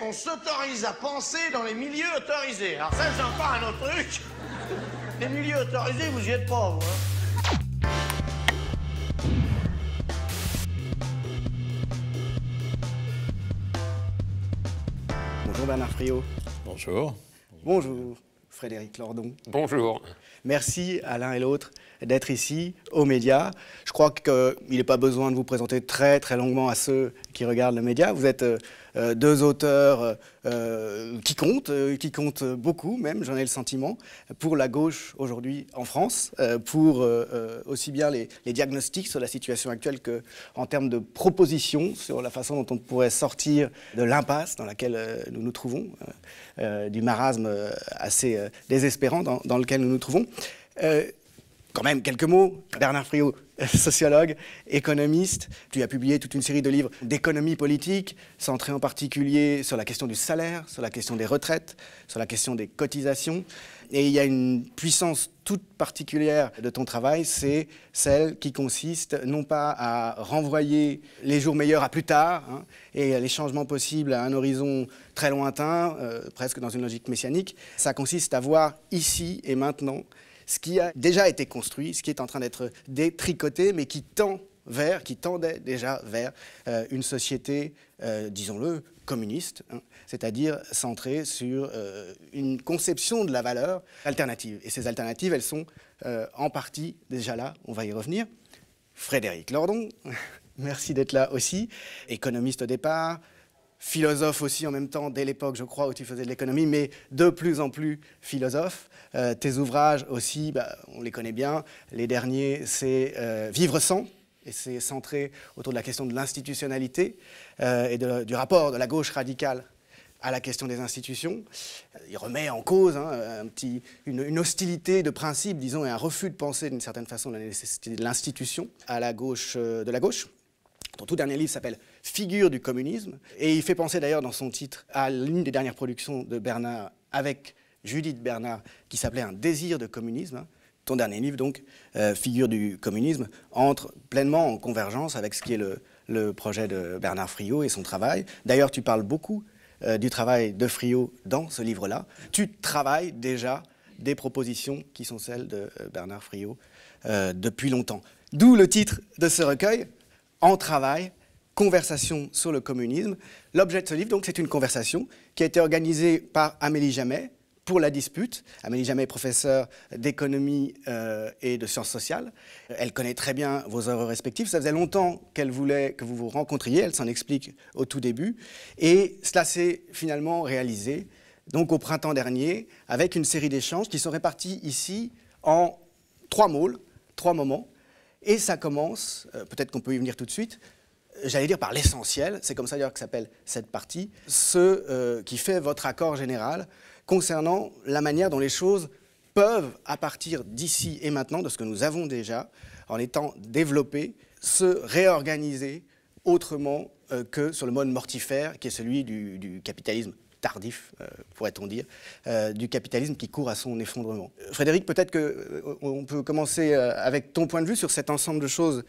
on s'autorise à penser dans les milieux autorisés. Alors ça, c'est encore un autre truc. Les milieux autorisés, vous y êtes pas, hein. Bonjour Bernard Friot. Bonjour. Bonjour Frédéric Lordon. Bonjour. Merci à l'un et l'autre d'être ici aux médias. Je crois qu'il euh, n'est pas besoin de vous présenter très très longuement à ceux qui regardent le média. Vous êtes euh, euh, deux auteurs euh, euh, qui comptent, qui comptent beaucoup même, j'en ai le sentiment, pour la gauche aujourd'hui en France, pour aussi bien les, diagnostics sur la situation actuelle que en termes de propositions sur la façon dont on pourrait sortir de l'impasse dans laquelle nous nous trouvons, du marasme assez désespérant dans, lequel nous nous trouvons quand même quelques mots. Bernard Friot, sociologue, économiste, tu as publié toute une série de livres d'économie politique, centrés en particulier sur la question du salaire, sur la question des retraites, sur la question des cotisations. Et il y a une puissance toute particulière de ton travail, c'est celle qui consiste non pas à renvoyer les jours meilleurs à plus tard hein, et les changements possibles à un horizon très lointain, euh, presque dans une logique messianique, ça consiste à voir ici et maintenant ce qui a déjà été construit, ce qui est en train d'être détricoté, mais qui tend vers, qui tendait déjà vers euh, une société, euh, disons-le, communiste, hein, c'est-à-dire centrée sur euh, une conception de la valeur alternative. Et ces alternatives, elles sont en partie déjà là, on va y revenir. Frédéric Lordon, merci d'être là aussi, économiste au départ, philosophe aussi en même temps, dès l'époque, je crois, où tu faisais de l'économie, mais de plus en plus philosophe. Euh, tes ouvrages aussi, bah, on les connaît bien. Les derniers, c'est euh, Vivre sans, et c'est centré autour de la question de l'institutionnalité euh, et du rapport de la gauche radicale à la question des institutions. Il remet en cause hein, un petit, une, hostilité de principe, disons, et un refus de penser d'une certaine façon la nécessité de l'institution à la gauche de la gauche. Ton tout dernier livre s'appelle Figure du communisme, et il fait penser d'ailleurs dans son titre à l'une des dernières productions de Bernard avec Judith Bernard, qui s'appelait Un désir de communisme. Hein. ton dernier livre, donc, euh, Figure du communisme, entre pleinement en convergence avec ce qui est le, projet de Bernard Friot et son travail. D'ailleurs, tu parles beaucoup euh, du travail de Friot dans ce livre-là. Tu travailles déjà des propositions qui sont celles de euh, Bernard Friot depuis longtemps. D'où le titre de ce recueil, En travail, conversation sur le communisme. L'objet de ce livre, donc, c'est une conversation qui a été organisée par Amélie Jamet, pour la dispute. Amélie Jamais est professeure d'économie euh, et de sciences sociales. Elle connaît très bien vos œuvres respectives. Ça faisait longtemps qu'elle voulait que vous vous rencontriez. Elle s'en explique au tout début. Et cela s'est finalement réalisé donc au printemps dernier avec une série d'échanges qui sont répartis ici en trois môles, trois moments. Et ça commence, euh, peut-être qu'on peut y venir tout de suite, euh, j'allais dire par l'essentiel, c'est comme ça d'ailleurs que s'appelle cette partie, ce qui fait votre accord général concernant la manière dont les choses peuvent, à partir d'ici et maintenant, de ce que nous avons déjà, en étant développées, se réorganiser autrement euh, que sur le mode mortifère, qui est celui du, capitalisme tardif, euh, pourrait-on dire, euh, du capitalisme qui court à son effondrement. Frédéric, peut-être qu'on peut commencer avec ton point de vue sur cet ensemble de choses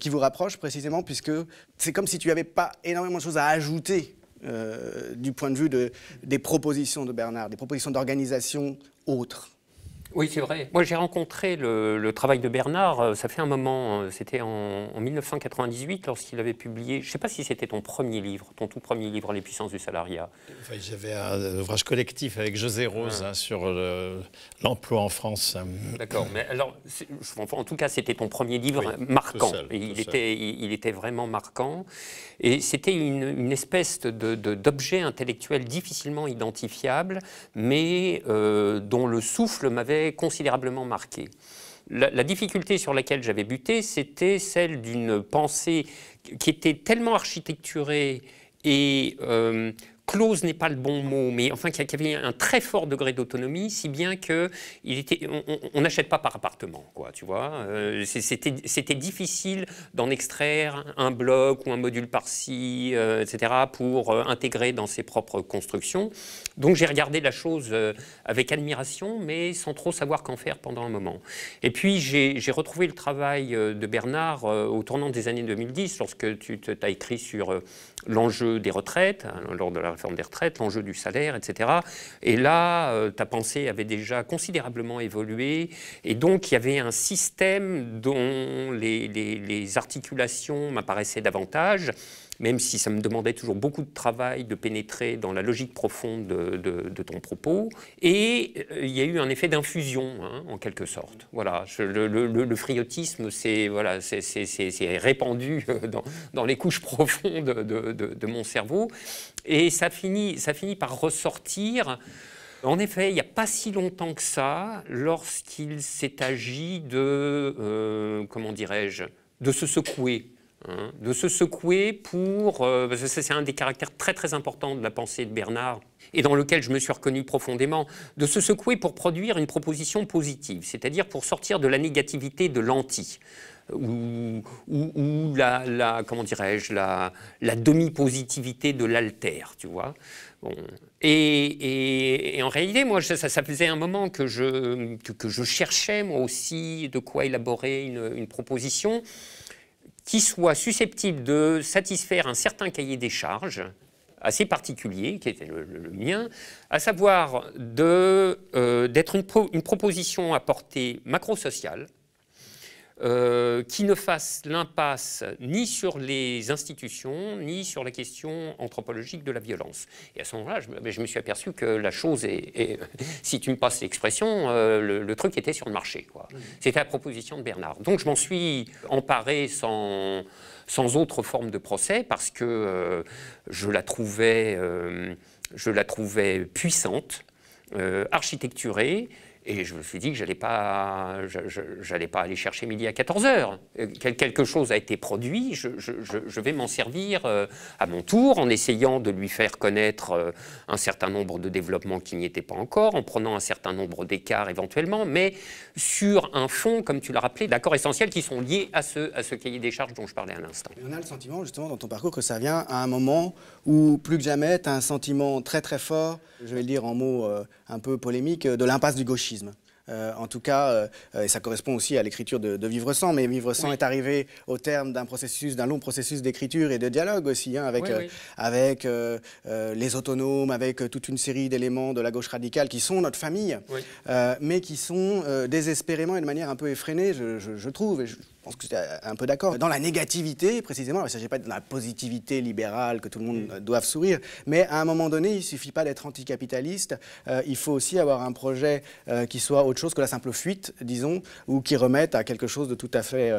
qui vous rapprochent précisément, puisque c'est comme si tu n'avais pas énormément de choses à ajouter euh, du point de vue des propositions de Bernard, des propositions d'organisation autres, oui, c'est vrai. Moi, j'ai rencontré le, travail de Bernard, euh, ça fait un moment, euh, c'était en, 1998, lorsqu'il avait publié, je ne sais pas si c'était ton premier livre, ton tout premier livre, Les puissances du salariat. J'avais un ouvrage collectif avec José Rose ah. hein, sur l'emploi en France. D'accord, mais alors, en tout cas, c'était ton premier livre marquant. il, était, il, était vraiment marquant. Et c'était une, espèce d'objet de, intellectuel difficilement identifiable, mais euh, dont le souffle m'avait considérablement marqué. La, difficulté sur laquelle j'avais buté, c'était celle d'une pensée qui était tellement architecturée et euh, close n'est pas le bon mot, mais enfin qu'il y avait un très fort degré d'autonomie, si bien que il était, on n'achète pas par appartement, quoi, tu vois. Euh, c'était difficile d'en extraire un bloc ou un module par-ci, euh, etc., pour euh, intégrer dans ses propres constructions. Donc j'ai regardé la chose avec admiration, mais sans trop savoir qu'en faire pendant un moment. Et puis j'ai retrouvé le travail de Bernard au tournant des années 2010, lorsque tu as écrit sur l'enjeu des retraites, hein, lors de la la forme des retraites, l'enjeu du salaire, etc. Et là, euh, ta pensée avait déjà considérablement évolué. Et donc, il y avait un système dont les articulations m'apparaissaient davantage même si ça me demandait toujours beaucoup de travail de pénétrer dans la logique profonde de, ton propos. Et euh, il y a eu un effet d'infusion, hein, en quelque sorte. Voilà, le, friotisme s'est voilà, répandu dans, les couches profondes de, mon cerveau. Et ça finit, ça finit par ressortir. En effet, il n'y a pas si longtemps que ça, lorsqu'il s'est agi de, euh, comment dirais-je, de se secouer Hein. de se secouer pour... Euh, c'est un des caractères très très importants de la pensée de Bernard et dans lequel je me suis reconnu profondément, de se secouer pour produire une proposition positive, c'est-à-dire pour sortir de la négativité de l'anti euh, ou, ou, la, comment dirais-je la, demi-positivité de l'alter, tu vois. Et, en réalité, moi, ça, ça, faisait un moment que je, cherchais moi aussi de quoi élaborer une proposition qui soit susceptible de satisfaire un certain cahier des charges assez particulier, qui était le, mien, à savoir euh, d'être une, une proposition à portée macro-sociale, euh, qui ne fasse l'impasse ni sur les institutions, ni sur la question anthropologique de la violence. Et à ce moment-là, je, me suis aperçu que la chose est, si tu me passes l'expression, euh, le, truc était sur le marché. C'était la proposition de Bernard. Donc je m'en suis emparé sans, sans autre forme de procès parce que euh, je, la trouvais, je la trouvais puissante, architecturée, et je me suis dit que j'allais pas, j'allais pas aller chercher midi à 14 heures. Euh, quelque chose a été produit, je, vais m'en servir euh, à mon tour en essayant de lui faire connaître euh, un certain nombre de développements qui n'y étaient pas encore, en prenant un certain nombre d'écarts éventuellement, mais sur un fond, comme tu l'as rappelé, d'accords essentiels qui sont liés à ce, à ce cahier des charges dont je parlais à l'instant. On a le sentiment justement dans ton parcours que ça vient à un moment où plus que jamais tu as un sentiment très très fort, je vais le dire en mots un peu polémiques, de l'impasse du gauchisme. Euh, en tout cas, euh, et ça correspond aussi à l'écriture de, Vivre sans, mais Vivre sans est arrivé au terme d'un processus, d'un long processus d'écriture et de dialogue aussi, hein, avec, euh, les autonomes, avec toute une série d'éléments de la gauche radicale qui sont notre famille, mais qui sont désespérément et de manière un peu effrénée, je, trouve, et je pense que c'est euh, un peu d'accord. Dans la négativité, précisément, il ne s'agit pas de la positivité libérale que tout le monde mm. euh, doit sourire, mais à un moment donné, il ne suffit pas d'être anticapitaliste, euh, il faut aussi avoir un projet qui soit autre chose que la simple fuite, disons, ou qui remette à quelque chose de tout à fait...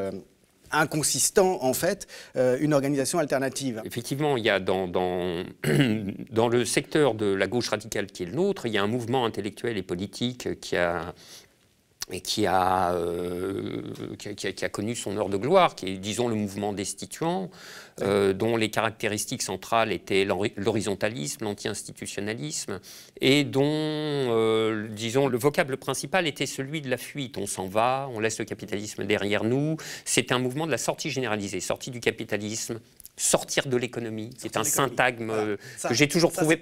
inconsistant en fait une organisation alternative. Effectivement, il y a dans, dans, dans, le secteur de la gauche radicale qui est le nôtre, il y a un mouvement intellectuel et politique qui a et euh, qui a, qui, a, connu son heure de gloire, qui est, disons, le mouvement destituant, euh, dont les caractéristiques centrales étaient l'horizontalisme, l'anti-institutionnalisme, et dont, euh, disons, le vocable principal était celui de la fuite. On s'en va, on laisse le capitalisme derrière nous. c'est un mouvement de la sortie généralisée, sortie du capitalisme sortir de l'économie, c'est un syntagme euh, que j'ai toujours ça, trouvé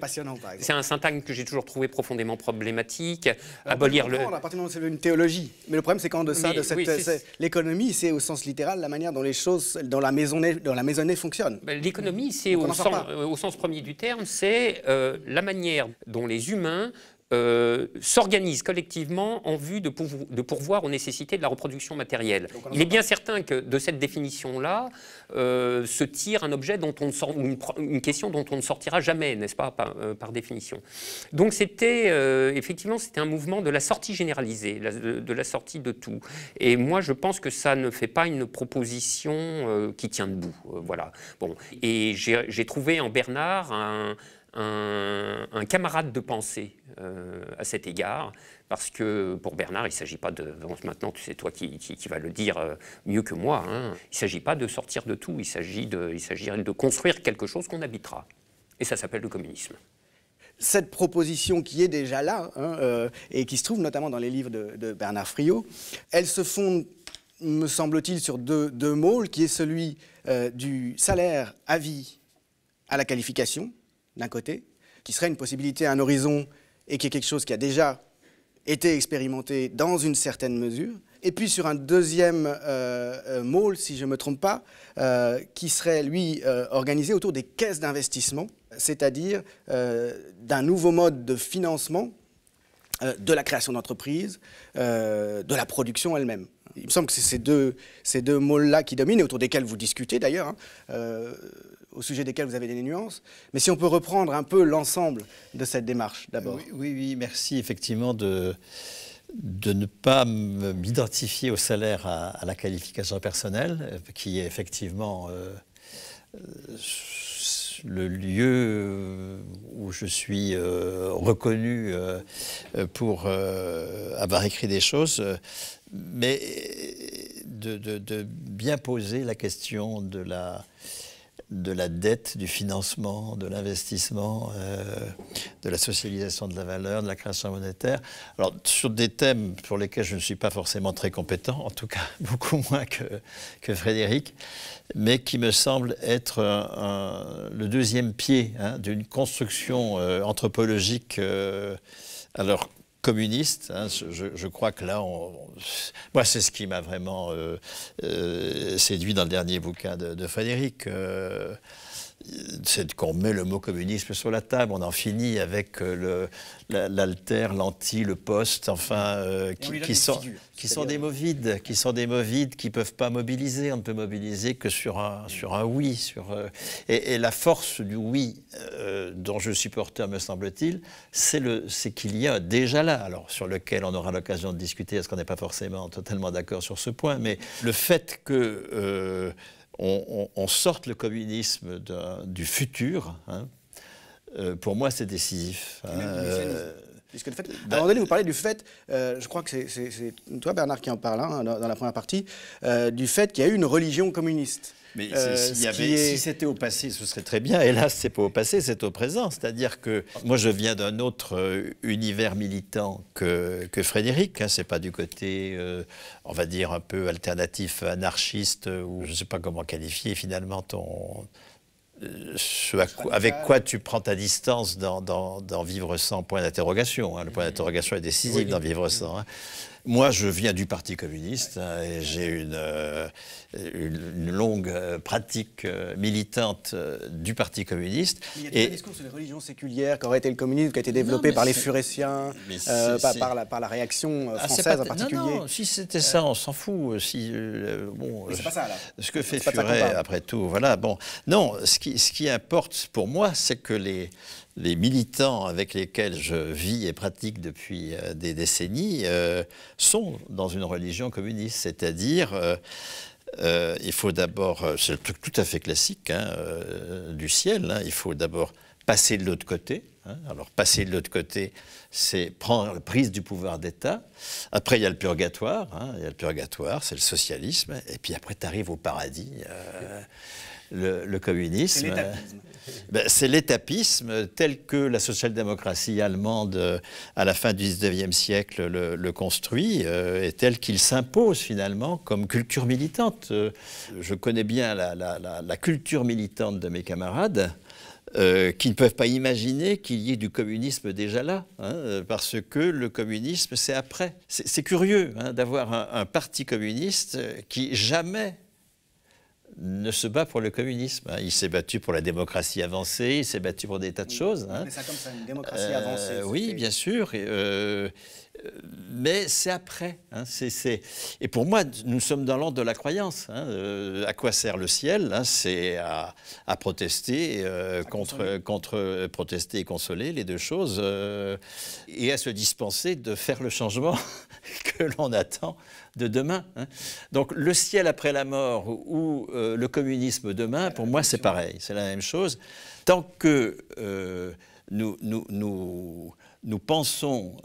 C'est un syntagme que j'ai toujours trouvé profondément problématique. Euh, abolir le. À partir du moment c'est une théologie, mais le problème c'est qu'en deçà de cette, l'économie, c'est au sens littéral la manière dont les choses, dans la maison, dans la maisonnée fonctionne. Bah, l'économie, c'est euh, au, sens premier du terme, c'est la manière dont les humains S'organise euh, s'organisent collectivement en vue de, pourvoir aux nécessités de la reproduction matérielle. Il est bien certain que de cette définition-là euh, se tire un objet dont on sort, une, question dont on ne sortira jamais, n'est-ce pas, par, euh, définition. Donc c'était effectivement c'était un mouvement de la sortie généralisée, de, de, la sortie de tout. Et moi je pense que ça ne fait pas une proposition qui tient debout. voilà. Bon. Et j'ai trouvé en Bernard un un, camarade de pensée euh, à cet égard, parce que pour Bernard, il ne s'agit pas de. Maintenant, c'est toi qui, vas le dire euh, mieux que moi. Hein, il ne s'agit pas de sortir de tout, il s'agit de, de construire quelque chose qu'on habitera. Et ça s'appelle le communisme cette proposition qui est déjà là, hein, euh, et qui se trouve notamment dans les livres de, Bernard Friot, elle se fonde, me semble-t-il, sur deux, deux, qui est celui du salaire à vie à la qualification, d'un côté, qui serait une possibilité, un horizon, et qui est quelque chose qui a déjà été expérimenté dans une certaine mesure. Et puis sur un deuxième euh, euh môle, si je ne me trompe pas, euh, qui serait lui euh, organisé autour des caisses d'investissement, c'est-à-dire d'un nouveau mode de financement de la création d'entreprises, de la production elle-même. Il me semble que c'est ces deux, ces là qui dominent, et autour desquels vous discutez d'ailleurs. Hein au sujet desquels vous avez des nuances. Mais si on peut reprendre un peu l'ensemble de cette démarche d'abord. Oui, oui, merci effectivement de, de ne pas m'identifier au salaire à, la qualification personnelle, euh, qui est effectivement euh, le lieu euh, où je suis reconnu pour avoir écrit des choses, mais de, bien poser la question de la de la dette, du financement, de l'investissement, euh, de la socialisation de la valeur, de la création monétaire. Alors, sur des thèmes pour lesquels je ne suis pas forcément très compétent, en tout cas beaucoup moins que, que Frédéric, mais qui me semble être le deuxième pied hein, d'une construction euh, anthropologique. Euh, alors communiste. Hein, je, crois que là, moi, c'est ce qui m'a vraiment euh, euh, séduit dans le dernier bouquin de, Frédéric. Euh, c'est qu'on met le mot communisme sur la table, on en finit avec euh, l'alter, l'anti, le poste, enfin, euh, qui, sont, qui sont des mots vides, qui sont des mots vides, qui ne peuvent pas mobiliser, on ne peut mobiliser que sur un, sur un oui. Sur, euh, et, la force du oui dont je suis porteur, me semble-t-il, c'est qu'il y a déjà là, alors sur lequel on aura l'occasion de discuter, parce qu'on n'est pas forcément totalement d'accord sur ce point, mais le fait que on, sorte le communisme du futur. Hein. Euh, pour moi, c'est décisif. Hein. Bah, à un moment vous parlez du fait, euh, je crois que c'est toi Bernard qui en parle hein, dans, la première partie, euh, du fait qu'il y a eu une religion communiste. Mais euh, si, c'était au passé, ce serait très bien. hélas, ce n'est pas au passé, c'est au présent. C'est-à-dire que moi, je viens d'un autre univers militant que, Frédéric. Hein. ce n'est pas du côté, on va dire, un peu alternatif, anarchiste, ou je ne sais pas comment qualifier finalement ton, avec quoi tu prends ta distance dans, Vivre sans, point d'interrogation. Hein. Le point d'interrogation est décisif dans Vivre sans. Hein. Moi, je viens du Parti communiste hein, et j'ai une, euh, une, longue euh, pratique euh, militante du Parti communiste. Il y a des discours sur les religions séculières qu'aurait été le communisme, qui a été développé par les furéciens, par, par, la, réaction ah, française en particulier. Non, non si c'était ça, on s'en fout. Si, bon, pas ça, là. Ce que fait Furet, après tout, voilà. Bon, non, ce qui, ce qui importe pour moi, c'est que les, les militants avec lesquels je vis et pratique depuis euh, des décennies euh, sont dans une religion communiste, c'est-à-dire euh, il faut d'abord, c'est le truc tout à fait classique hein, du ciel, hein, il faut d'abord passer de l'autre côté. Hein. alors passer de l'autre côté, c'est prendre la prise du pouvoir d'État. Après, il y a le purgatoire, il y a le purgatoire, c'est le socialisme, et puis après, tu arrives au paradis. Le, le, communisme. Ben, c'est l'étapisme tel que la social-démocratie allemande euh, à la fin du 19e siècle le, construit euh, et tel qu'il s'impose finalement comme culture militante. Euh, je connais bien la, culture militante de mes camarades. qui ne peuvent pas imaginer qu'il y ait du communisme déjà là, hein, parce que le communisme, c'est après. C'est curieux hein, d'avoir un parti communiste qui jamais ne se bat pour le communisme. Hein. Il s'est battu pour la démocratie avancée, il s'est battu pour des tas de choses. Hein. ça comme ça, une démocratie euh, avancée. Oui, bien sûr. Euh, mais c'est après. Hein, et pour moi, nous sommes dans l'ordre de la croyance. Hein. Euh, à quoi sert le ciel C'est à, protester, contre, protester et consoler, les deux choses, et à se dispenser de faire le changement que l'on attend de demain. Hein. Donc le ciel après la mort ou euh, le communisme demain, euh, pour moi c'est pareil, c'est la même chose. Tant que euh, nous, pensons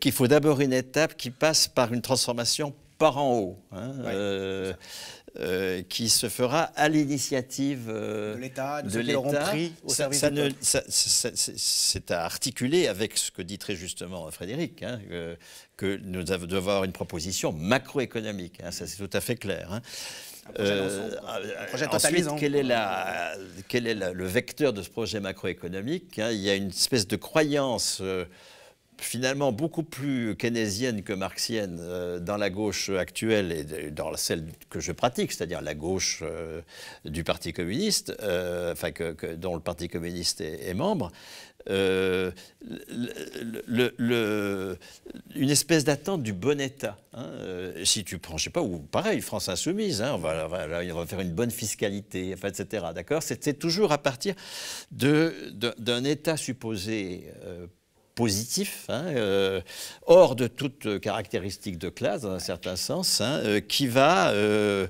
qu'il faut d'abord une étape qui passe par une transformation par en haut. Hein, euh, qui se fera à l'initiative euh, de l'État, de, de service Ça, ça ça, c'est à articuler avec ce que dit très justement Frédéric, hein, que, nous devons avoir une proposition macroéconomique. Hein, ça, c'est tout à fait clair. Hein. Un projet, euh, euh quel est, la, quel est le vecteur de ce projet macroéconomique Il y a une espèce de croyance finalement beaucoup plus keynésienne que marxienne euh, dans la gauche actuelle et dans celle que je pratique, c'est-à-dire la gauche euh, du Parti communiste, euh, enfin que, dont le Parti communiste est, membre, une espèce d'attente du bon État. Hein. si tu prends, je sais pas, ou pareil, France insoumise, hein, on, va, faire une bonne fiscalité, etc. D'accord C'était toujours à partir d'un État supposé positif, hein, euh, hors de toute caractéristique de classe, dans un certain sens, hein, euh, qui va euh,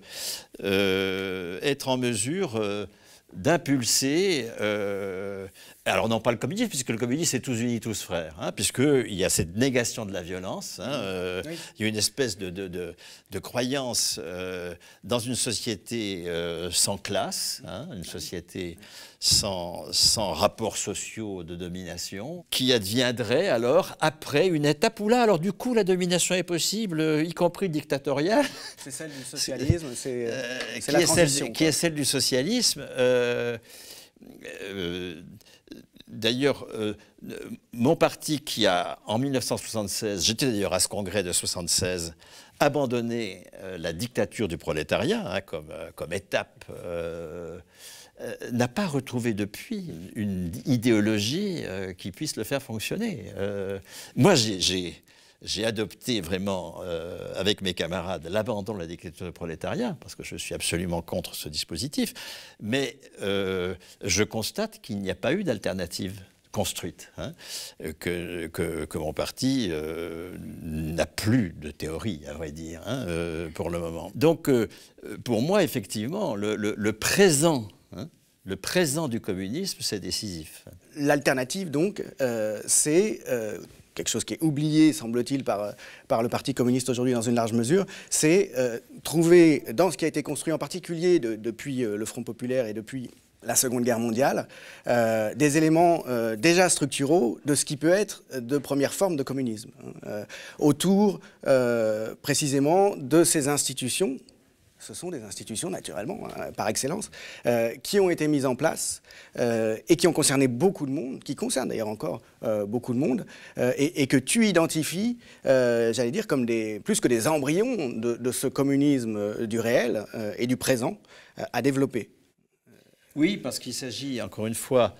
être en mesure d'impulser alors non pas le communisme, puisque le communisme c'est tous unis, tous frères, hein, puisqu'il y a cette négation de la violence, hein, euh, il y a une espèce de, de, de, croyance euh, dans une société euh, sans classe, hein, une société sans, sans, rapports sociaux de domination, qui adviendrait alors après une étape où là, alors du coup la domination est possible, y compris dictatoriale. C'est celle du socialisme, c'est la qui est celle du socialisme d'ailleurs, euh, mon parti qui a, en 1976, j'étais d'ailleurs à ce congrès de 1976, abandonné euh, la dictature du prolétariat hein, comme, euh, comme, étape, n'a pas retrouvé depuis une idéologie qui puisse le faire fonctionner. moi, j'ai j'ai adopté vraiment, euh, avec mes camarades, l'abandon de la dictature du prolétariat, parce que je suis absolument contre ce dispositif, mais euh, je constate qu'il n'y a pas eu d'alternative construite, hein, que, mon parti euh, n'a plus de théorie, à vrai dire, hein, pour le moment. Donc, pour moi, effectivement, le, présent hein, le présent du communisme, c'est décisif. L'alternative, donc, c'est quelque chose qui est oublié, semble-t-il, euh, par, le Parti communiste aujourd'hui dans une large mesure, c'est euh, trouver dans ce qui a été construit en particulier depuis euh, le Front populaire et depuis la Seconde Guerre mondiale, des éléments déjà structuraux de ce qui peut être de première forme de communisme, hein, autour précisément de ces institutions ce sont des institutions, naturellement, hein, par excellence, euh, qui ont été mises en place euh, et qui ont concerné beaucoup de monde, qui concernent d'ailleurs encore euh, beaucoup de monde, et, que tu identifies, j'allais dire, comme des, plus que des embryons de, ce communisme du réel et du présent à développer. Oui, parce qu'il s'agit, encore une fois,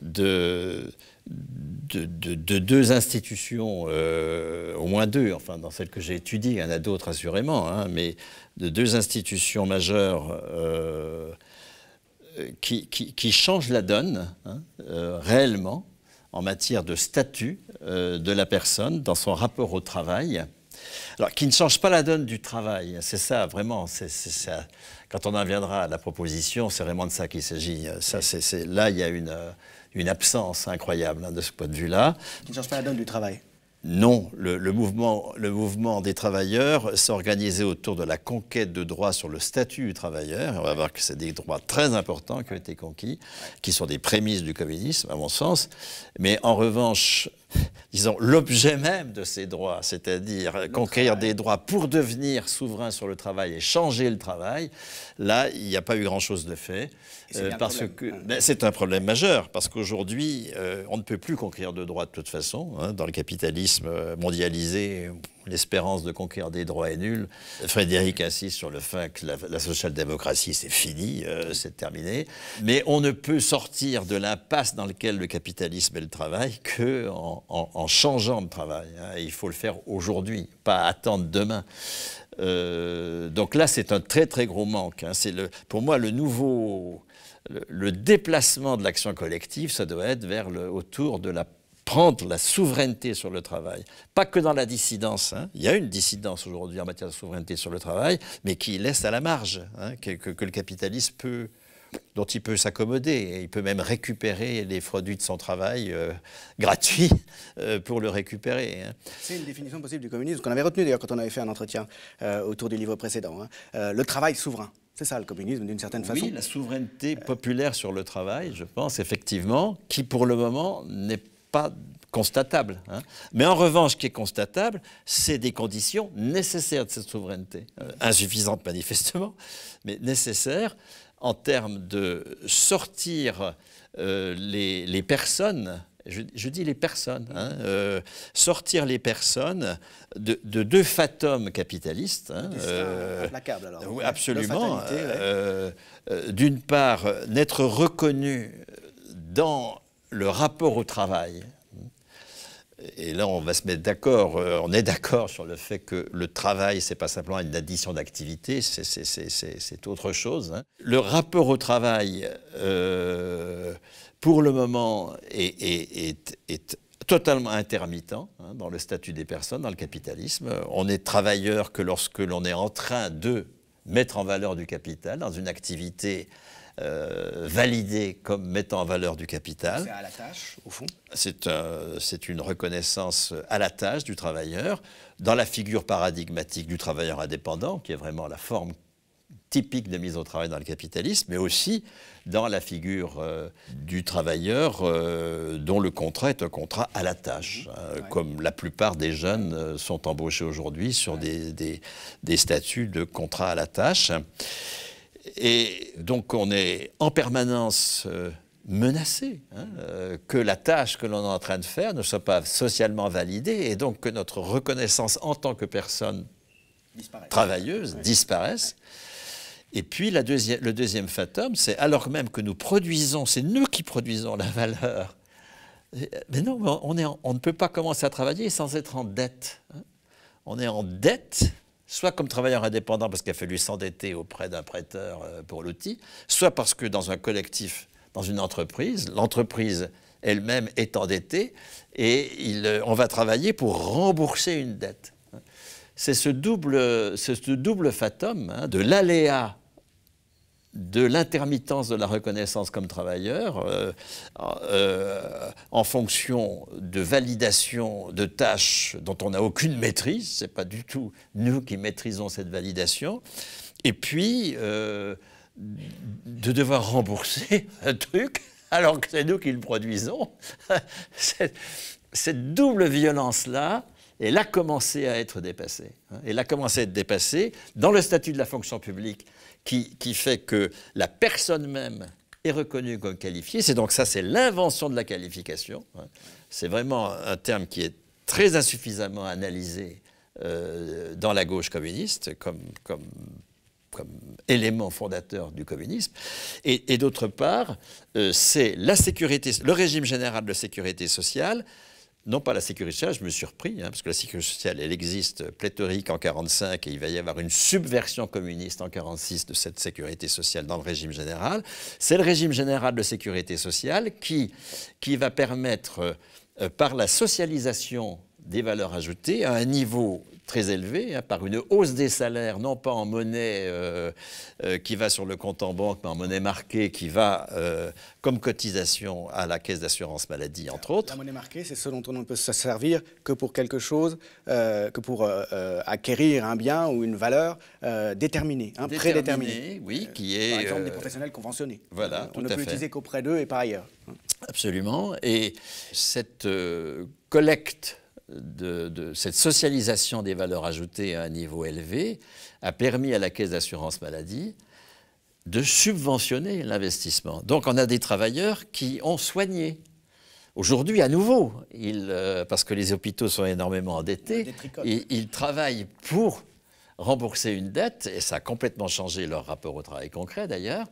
de, de, deux institutions, au moins deux, enfin dans celles que j'ai étudiées, il y en a d'autres assurément, hein, mais de deux institutions majeures euh, qui, qui, changent la donne hein, euh, réellement en matière de statut euh, de la personne dans son rapport au travail. Alors, qui ne change pas la donne du travail, c'est ça vraiment. C'est, ça. Quand on en viendra à la proposition, c'est vraiment de ça qu'il s'agit. Ça, c'est, là, il y a une, une absence incroyable hein, de ce point de vue-là. Qui ne change pas la donne du travail. Non, le, mouvement, des travailleurs s'organisait autour de la conquête de droits sur le statut du travailleur. on va voir que c'est des droits très importants qui ont été conquis, qui sont des prémices du communisme, à mon sens. Mais en revanche, disons, l'objet même de ces droits, c'est-à-dire conquérir des droits pour devenir souverain sur le travail et changer le travail, là, il n'y a pas eu grand-chose de fait. Euh, parce ben, c'est un problème majeur, parce qu'aujourd'hui, euh, on ne peut plus conquérir de droits de toute façon. Hein, dans le capitalisme mondialisé, l'espérance de conquérir des droits est nulle. Frédéric insiste sur le fait que la, social-démocratie, c'est fini, euh, c'est terminé. Mais on ne peut sortir de l'impasse dans laquelle le capitalisme et le travail que en, changeant de travail. Hein. Il faut le faire aujourd'hui, pas attendre demain. Euh, donc là, c'est un très très gros manque. Hein. C'est pour moi le nouveau, le, le déplacement de l'action collective, ça doit être vers le, autour de la prendre la souveraineté sur le travail. Pas que dans la dissidence, hein. il y a une dissidence aujourd'hui en matière de souveraineté sur le travail, mais qui laisse à la marge, hein, que, le capitaliste peut, dont il peut s'accommoder. Il peut même récupérer les produits de son travail euh, gratuit gratuits euh, pour le récupérer. Hein. C'est une définition possible du communisme qu'on avait retenue d'ailleurs quand on avait fait un entretien euh, autour du livre précédent. le travail souverain. C'est ça le communisme d'une certaine famille façon. Oui, la souveraineté populaire sur le travail, je pense effectivement, qui pour le moment n'est pas pas constatable. Hein. Mais en revanche, ce qui est constatable, c'est des conditions nécessaires de cette souveraineté. Euh, insuffisantes manifestement, mais nécessaires en termes de sortir euh, les, personnes, je, dis les personnes, hein, euh, sortir les personnes de, deux fatums capitalistes. Hein, implacable absolument. D'une part, n'être reconnu dans le rapport au travail. Et là, on va se mettre d'accord, euh, on est d'accord sur le fait que le travail, c'est pas simplement une addition d'activités, c'est autre chose. Hein. Le rapport au travail, euh, pour le moment, est, totalement intermittent hein, dans le statut des personnes, dans le capitalisme. On est travailleur que lorsque l'on est en train de mettre en valeur du capital dans une activité euh, validé comme mettant en valeur du capital. C'est à la tâche, au fond C'est une reconnaissance à la tâche du travailleur, dans la figure paradigmatique du travailleur indépendant, qui est vraiment la forme typique de mise au travail dans le capitalisme, mais aussi dans la figure euh, du travailleur euh, dont le contrat est un contrat à la tâche, mmh. hein, comme la plupart des jeunes sont embauchés aujourd'hui sur des, des, des, statuts de contrat à la tâche. Et donc on est en permanence euh, menacé hein, euh, que la tâche que l'on est en train de faire ne soit pas socialement validée et donc que notre reconnaissance en tant que personne travailleuse disparaisse. Et puis le deuxième fatum, c'est alors même que nous produisons, c'est nous qui produisons la valeur. Mais non, on, ne peut pas commencer à travailler sans être en dette. Hein. On est en dette soit comme travailleur indépendant parce qu'il a fallu s'endetter auprès d'un prêteur euh, pour l'outil, soit parce que dans un collectif, dans une entreprise, l'entreprise elle-même est endettée et euh, on va travailler pour rembourser une dette. C'est ce double, ce double fatum hein, de l'aléa de l'intermittence de la reconnaissance comme travailleur euh, euh, en fonction de validation de tâches dont on n'a aucune maîtrise, c'est pas du tout nous qui maîtrisons cette validation, et puis euh, de devoir rembourser un truc alors que c'est nous qui le produisons. cette double violence-là, elle a commencé à être dépassée. Hein. elle a commencé à être dépassée dans le statut de la fonction publique qui, fait que la personne même est reconnue comme qualifiée. C'est donc ça, c'est l'invention de la qualification. Hein. C'est vraiment un terme qui est très insuffisamment analysé euh, dans la gauche communiste comme, élément fondateur du communisme. Et, d'autre part, euh, c'est la le régime général de sécurité sociale non pas la sécurité sociale, je me suis surpris, hein, parce que la sécurité sociale, elle existe pléthorique en 1945 et il va y avoir une subversion communiste en 1946 de cette sécurité sociale dans le régime général. C'est le régime général de sécurité sociale qui, qui va permettre, euh, par la socialisation des valeurs ajoutées, à un niveau très élevé, hein, par une hausse des salaires, non pas en monnaie euh, euh, qui va sur le compte en banque, mais en monnaie marquée qui va euh, comme cotisation à la caisse d'assurance maladie, entre autres. La monnaie marquée, c'est ce dont on ne peut se servir que pour quelque chose, que pour acquérir un bien ou une valeur déterminée, hein, prédéterminée. Oui, qui est. Par exemple, des professionnels conventionnés. Voilà, On ne peut l'utiliser qu'auprès d'eux et par ailleurs. Absolument. Et cette collecte de, cette socialisation des valeurs ajoutées à un niveau élevé a permis à la caisse d'assurance maladie de subventionner l'investissement. Donc on a des travailleurs qui ont soigné. Aujourd'hui, à nouveau, euh, parce que les hôpitaux sont énormément endettés, ils travaillent pour rembourser une dette, et ça a complètement changé leur rapport au travail concret d'ailleurs.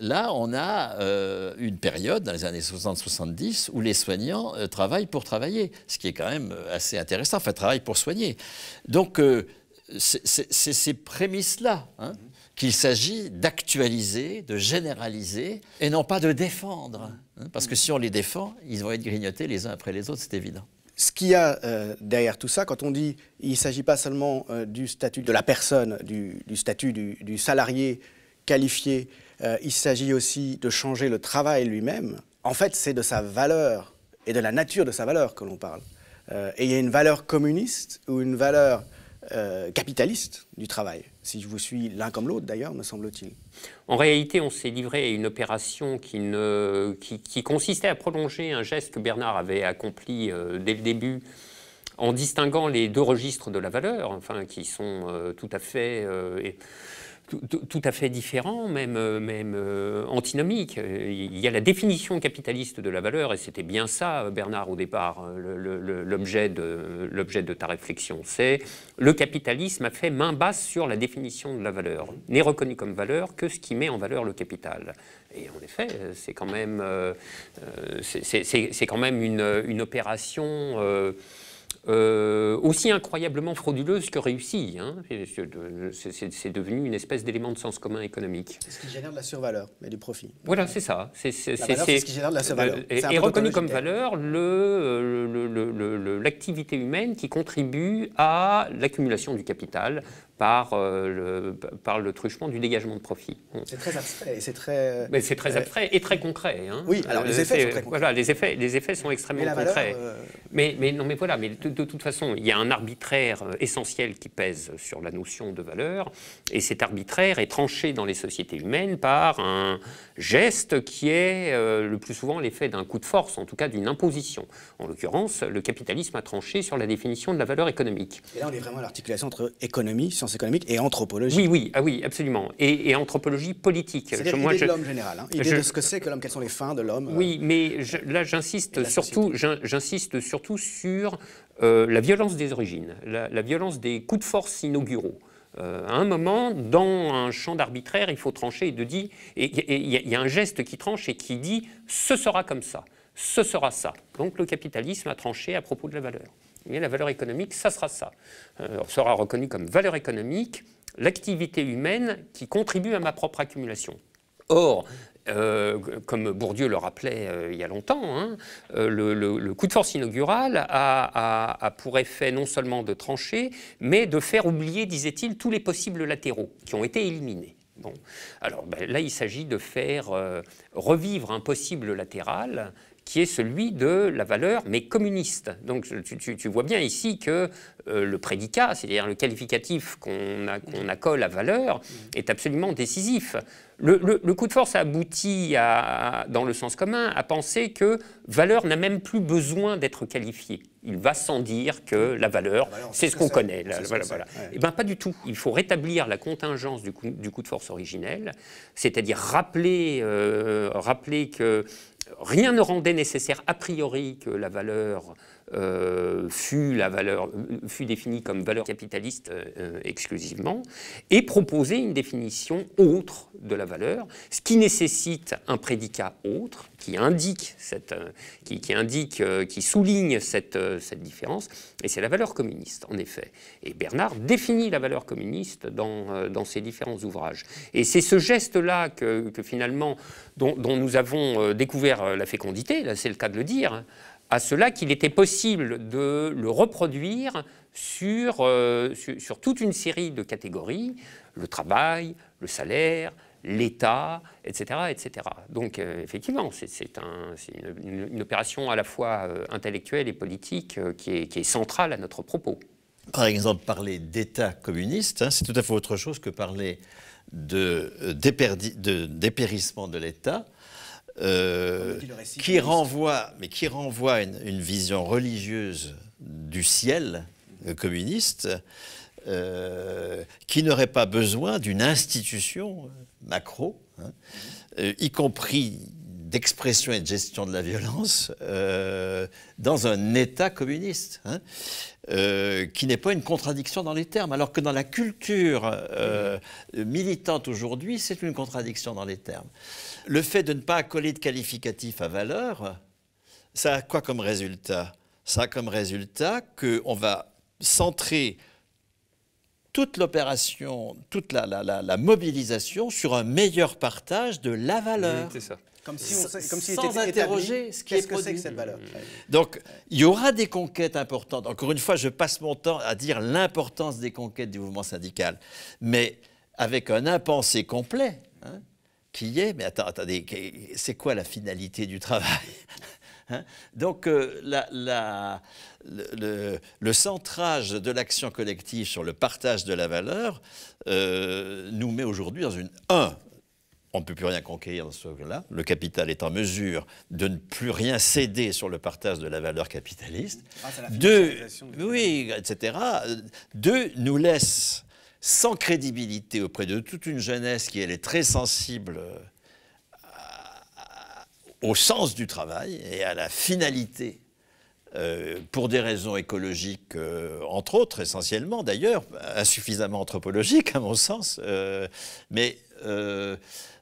Là, on a euh, une période dans les années 60-70 où les soignants euh, travaillent pour travailler, ce qui est quand même euh, assez intéressant, enfin, travaillent pour soigner. Donc, c'est ces prémices-là hein, qu'il s'agit d'actualiser, de généraliser, et non pas de défendre. Hein, parce que si on les défend, ils vont être grignotés les uns après les autres, c'est évident ce qu'il y a derrière tout ça, quand on dit il ne s'agit pas seulement du statut de la personne, du, statut du, salarié qualifié, euh, il s'agit aussi de changer le travail lui-même. En fait, c'est de sa valeur et de la nature de sa valeur que l'on parle. Euh, et il y a une valeur communiste ou une valeur euh, capitaliste du travail, si je vous suis l'un comme l'autre d'ailleurs, me semble-t-il. En réalité, on s'est livré à une opération qui, consistait à prolonger un geste que Bernard avait accompli dès le début en distinguant les deux registres de la valeur, enfin, qui sont tout à fait... Et tout à fait différent, même, euh, même euh, antinomique. Il y a la définition capitaliste de la valeur, et c'était bien ça, euh, Bernard, au départ, l'objet de, de ta réflexion. C'est le capitalisme a fait main basse sur la définition de la valeur. N'est reconnu comme valeur que ce qui met en valeur le capital. Et en effet, c'est quand même, c'est quand même une, opération. Euh, aussi incroyablement frauduleuse que réussie. Hein. C'est devenu une espèce d'élément de sens commun économique. C'est ce qui génère de la survaleur et du profit. Voilà, c'est ça. C'est ce qui génère de la survaleur. Euh, – Et reconnu comme valeur euh, l'activité le, humaine qui contribue à l'accumulation du capital, euh, par, le, truchement du dégagement de profit. C'est très abstrait. C'est très, Mais c'est très euh, abstrait et très concret. Hein. Oui, alors les euh, effets sont très Voilà, les effets, les effets sont extrêmement concrets. mais, non, mais voilà, mais de, toute façon, il y a un arbitraire essentiel qui pèse sur la notion de valeur, et cet arbitraire est tranché dans les sociétés humaines par un geste qui est le plus souvent l'effet d'un coup de force, en tout cas d'une imposition. En l'occurrence, le capitalisme a tranché sur la définition de la valeur économique. Et là, on est vraiment l'articulation entre économie, économique et anthropologie. Oui, oui, ah oui absolument. Et, anthropologie politique. C'est l'idée de l'homme général, hein. l'idée de ce que c'est que l'homme, quelles sont les fins de l'homme. Oui, euh, mais là, j'insiste surtout, j'insiste surtout sur euh, la violence des origines, la, violence des coups de force inauguraux. Euh, à un moment, dans un champ d'arbitraire, il faut trancher et de dire, et il y, a un geste qui tranche et qui dit ce sera comme ça, ce sera ça. Donc le capitalisme a tranché à propos de la valeur la valeur économique, ça sera ça. Euh, sera reconnu comme valeur économique l'activité humaine qui contribue à ma propre accumulation. Or, euh, comme Bourdieu le rappelait euh, il y a longtemps, hein, le, coup de force inaugural a, pour effet non seulement de trancher, mais de faire oublier, disait-il, tous les possibles latéraux qui ont été éliminés. Bon. Alors ben, là, il s'agit de faire revivre un possible latéral qui est celui de la valeur, mais communiste. Donc tu, vois bien ici que euh, le prédicat, c'est-à-dire le qualificatif qu'on accole à valeur, est absolument décisif. Le, coup de force aboutit, à, dans le sens commun, à penser que valeur n'a même plus besoin d'être qualifiée. Il va sans dire que la valeur, c'est ce qu'on connaît. Eh voilà, ben, pas du tout. Il faut rétablir la contingence du coup, du coup de force originel, c'est-à-dire rappeler, euh, rappeler que rien ne rendait nécessaire a priori que la valeur euh, fut, la définie comme valeur capitaliste euh, euh, exclusivement, et proposer une définition autre de la valeur, ce qui nécessite un prédicat autre qui indique, qui, indique, qui souligne cette, différence, et c'est la valeur communiste, en effet. Et Bernard définit la valeur communiste dans, ses différents ouvrages. Et c'est ce geste-là que, finalement, dont, dont, nous avons découvert la fécondité, là c'est le cas de le dire, à cela qu'il était possible de le reproduire euh, sur, toute une série de catégories, le travail, le salaire, l'État, etc., etc. Donc euh, effectivement, c'est une, opération à la fois euh, intellectuelle et politique qui est, centrale à notre propos par exemple, parler d'État communiste, hein, c'est tout à fait autre chose que parler de dépérissement de l'État. Euh, qui renvoie, mais qui renvoie une, vision religieuse du ciel communiste, euh, qui n'aurait pas besoin d'une institution macro, hein, euh, y compris d'expression et de gestion de la violence euh, dans un État communiste, hein, euh, qui n'est pas une contradiction dans les termes, alors que dans la culture euh, militante aujourd'hui, c'est une contradiction dans les termes. Le fait de ne pas accoler de qualificatif à valeur, ça a quoi comme résultat Ça a comme résultat qu'on va centrer toute l'opération, toute la, mobilisation sur un meilleur partage de la valeur. c'est ça. Comme si, on, sans interroger ce qui qu'est-ce que c'est que cette valeur. Donc, il y aura des conquêtes importantes. Encore une fois, je passe mon temps à dire l'importance des conquêtes du mouvement syndical, mais avec un impensé complet, hein, qui est, mais attends, attendez, c'est quoi la finalité du travail hein Donc euh, la, le, centrage de l'action collective sur le partage de la valeur euh, nous met aujourd'hui dans une, 1 on ne peut plus rien conquérir dans ce là Le capital est en mesure de ne plus rien céder sur le partage de la valeur capitaliste. Grâce Deux, oui, etc. Deux, nous laisse sans crédibilité auprès de toute une jeunesse qui, elle, est très sensible euh, au sens du travail et à la finalité euh, pour des raisons écologiques, euh, entre autres, essentiellement d'ailleurs, insuffisamment anthropologiques à mon sens, mais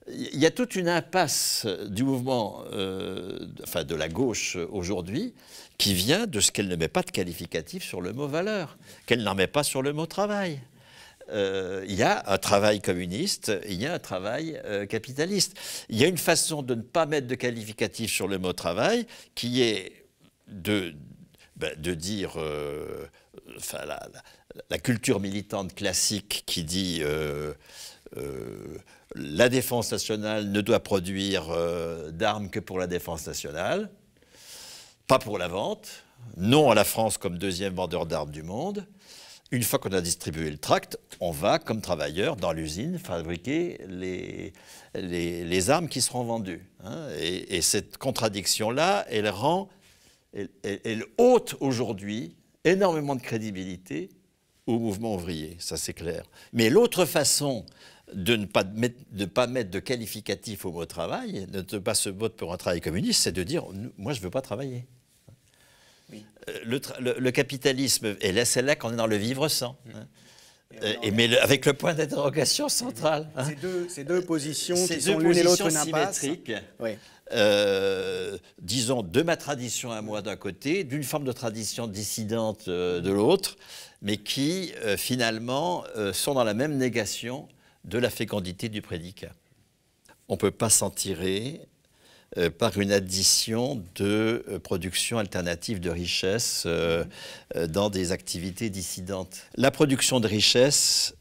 il y a toute une impasse du mouvement, euh, enfin de la gauche aujourd'hui, qui vient de ce qu'elle ne met pas de qualificatif sur le mot valeur, qu'elle n'en met pas sur le mot travail. Euh, il y a un travail communiste, il y a un travail euh, capitaliste. Il y a une façon de ne pas mettre de qualificatif sur le mot travail qui est de, ben, dire enfin, la, la, culture militante classique qui dit la défense nationale ne doit produire euh, d'armes que pour la défense nationale, pas pour la vente, non à la France comme deuxième vendeur d'armes du monde. Une fois qu'on a distribué le tract, on va, comme travailleur, dans l'usine, fabriquer les, les, armes qui seront vendues. Hein. Et, cette contradiction-là, elle rend, elle, elle ôte aujourd'hui énormément de crédibilité au mouvement ouvrier, ça c'est clair. Mais l'autre façon de ne pas mettre, de pas qualificatif au mot travail, ne pas se vote pour un travail communiste, c'est de dire moi je ne veux pas travailler. Euh, le, capitalisme, est là c'est là qu'on est dans le vivre sans. Mm. Hein. Euh, et, mais avec le point d'interrogation central. C'est Ces, hein. deux, euh, positions qui sont l'une et l'autre symétriques. Oui. Euh, disons de ma tradition à moi d'un côté, d'une forme de tradition dissidente de l'autre, mais qui finalement sont dans la même négation de la fécondité du prédicat. On ne peut pas s'en tirer euh, par une addition de euh, production alternative de richesse euh, dans des activités dissidentes. La production de richesse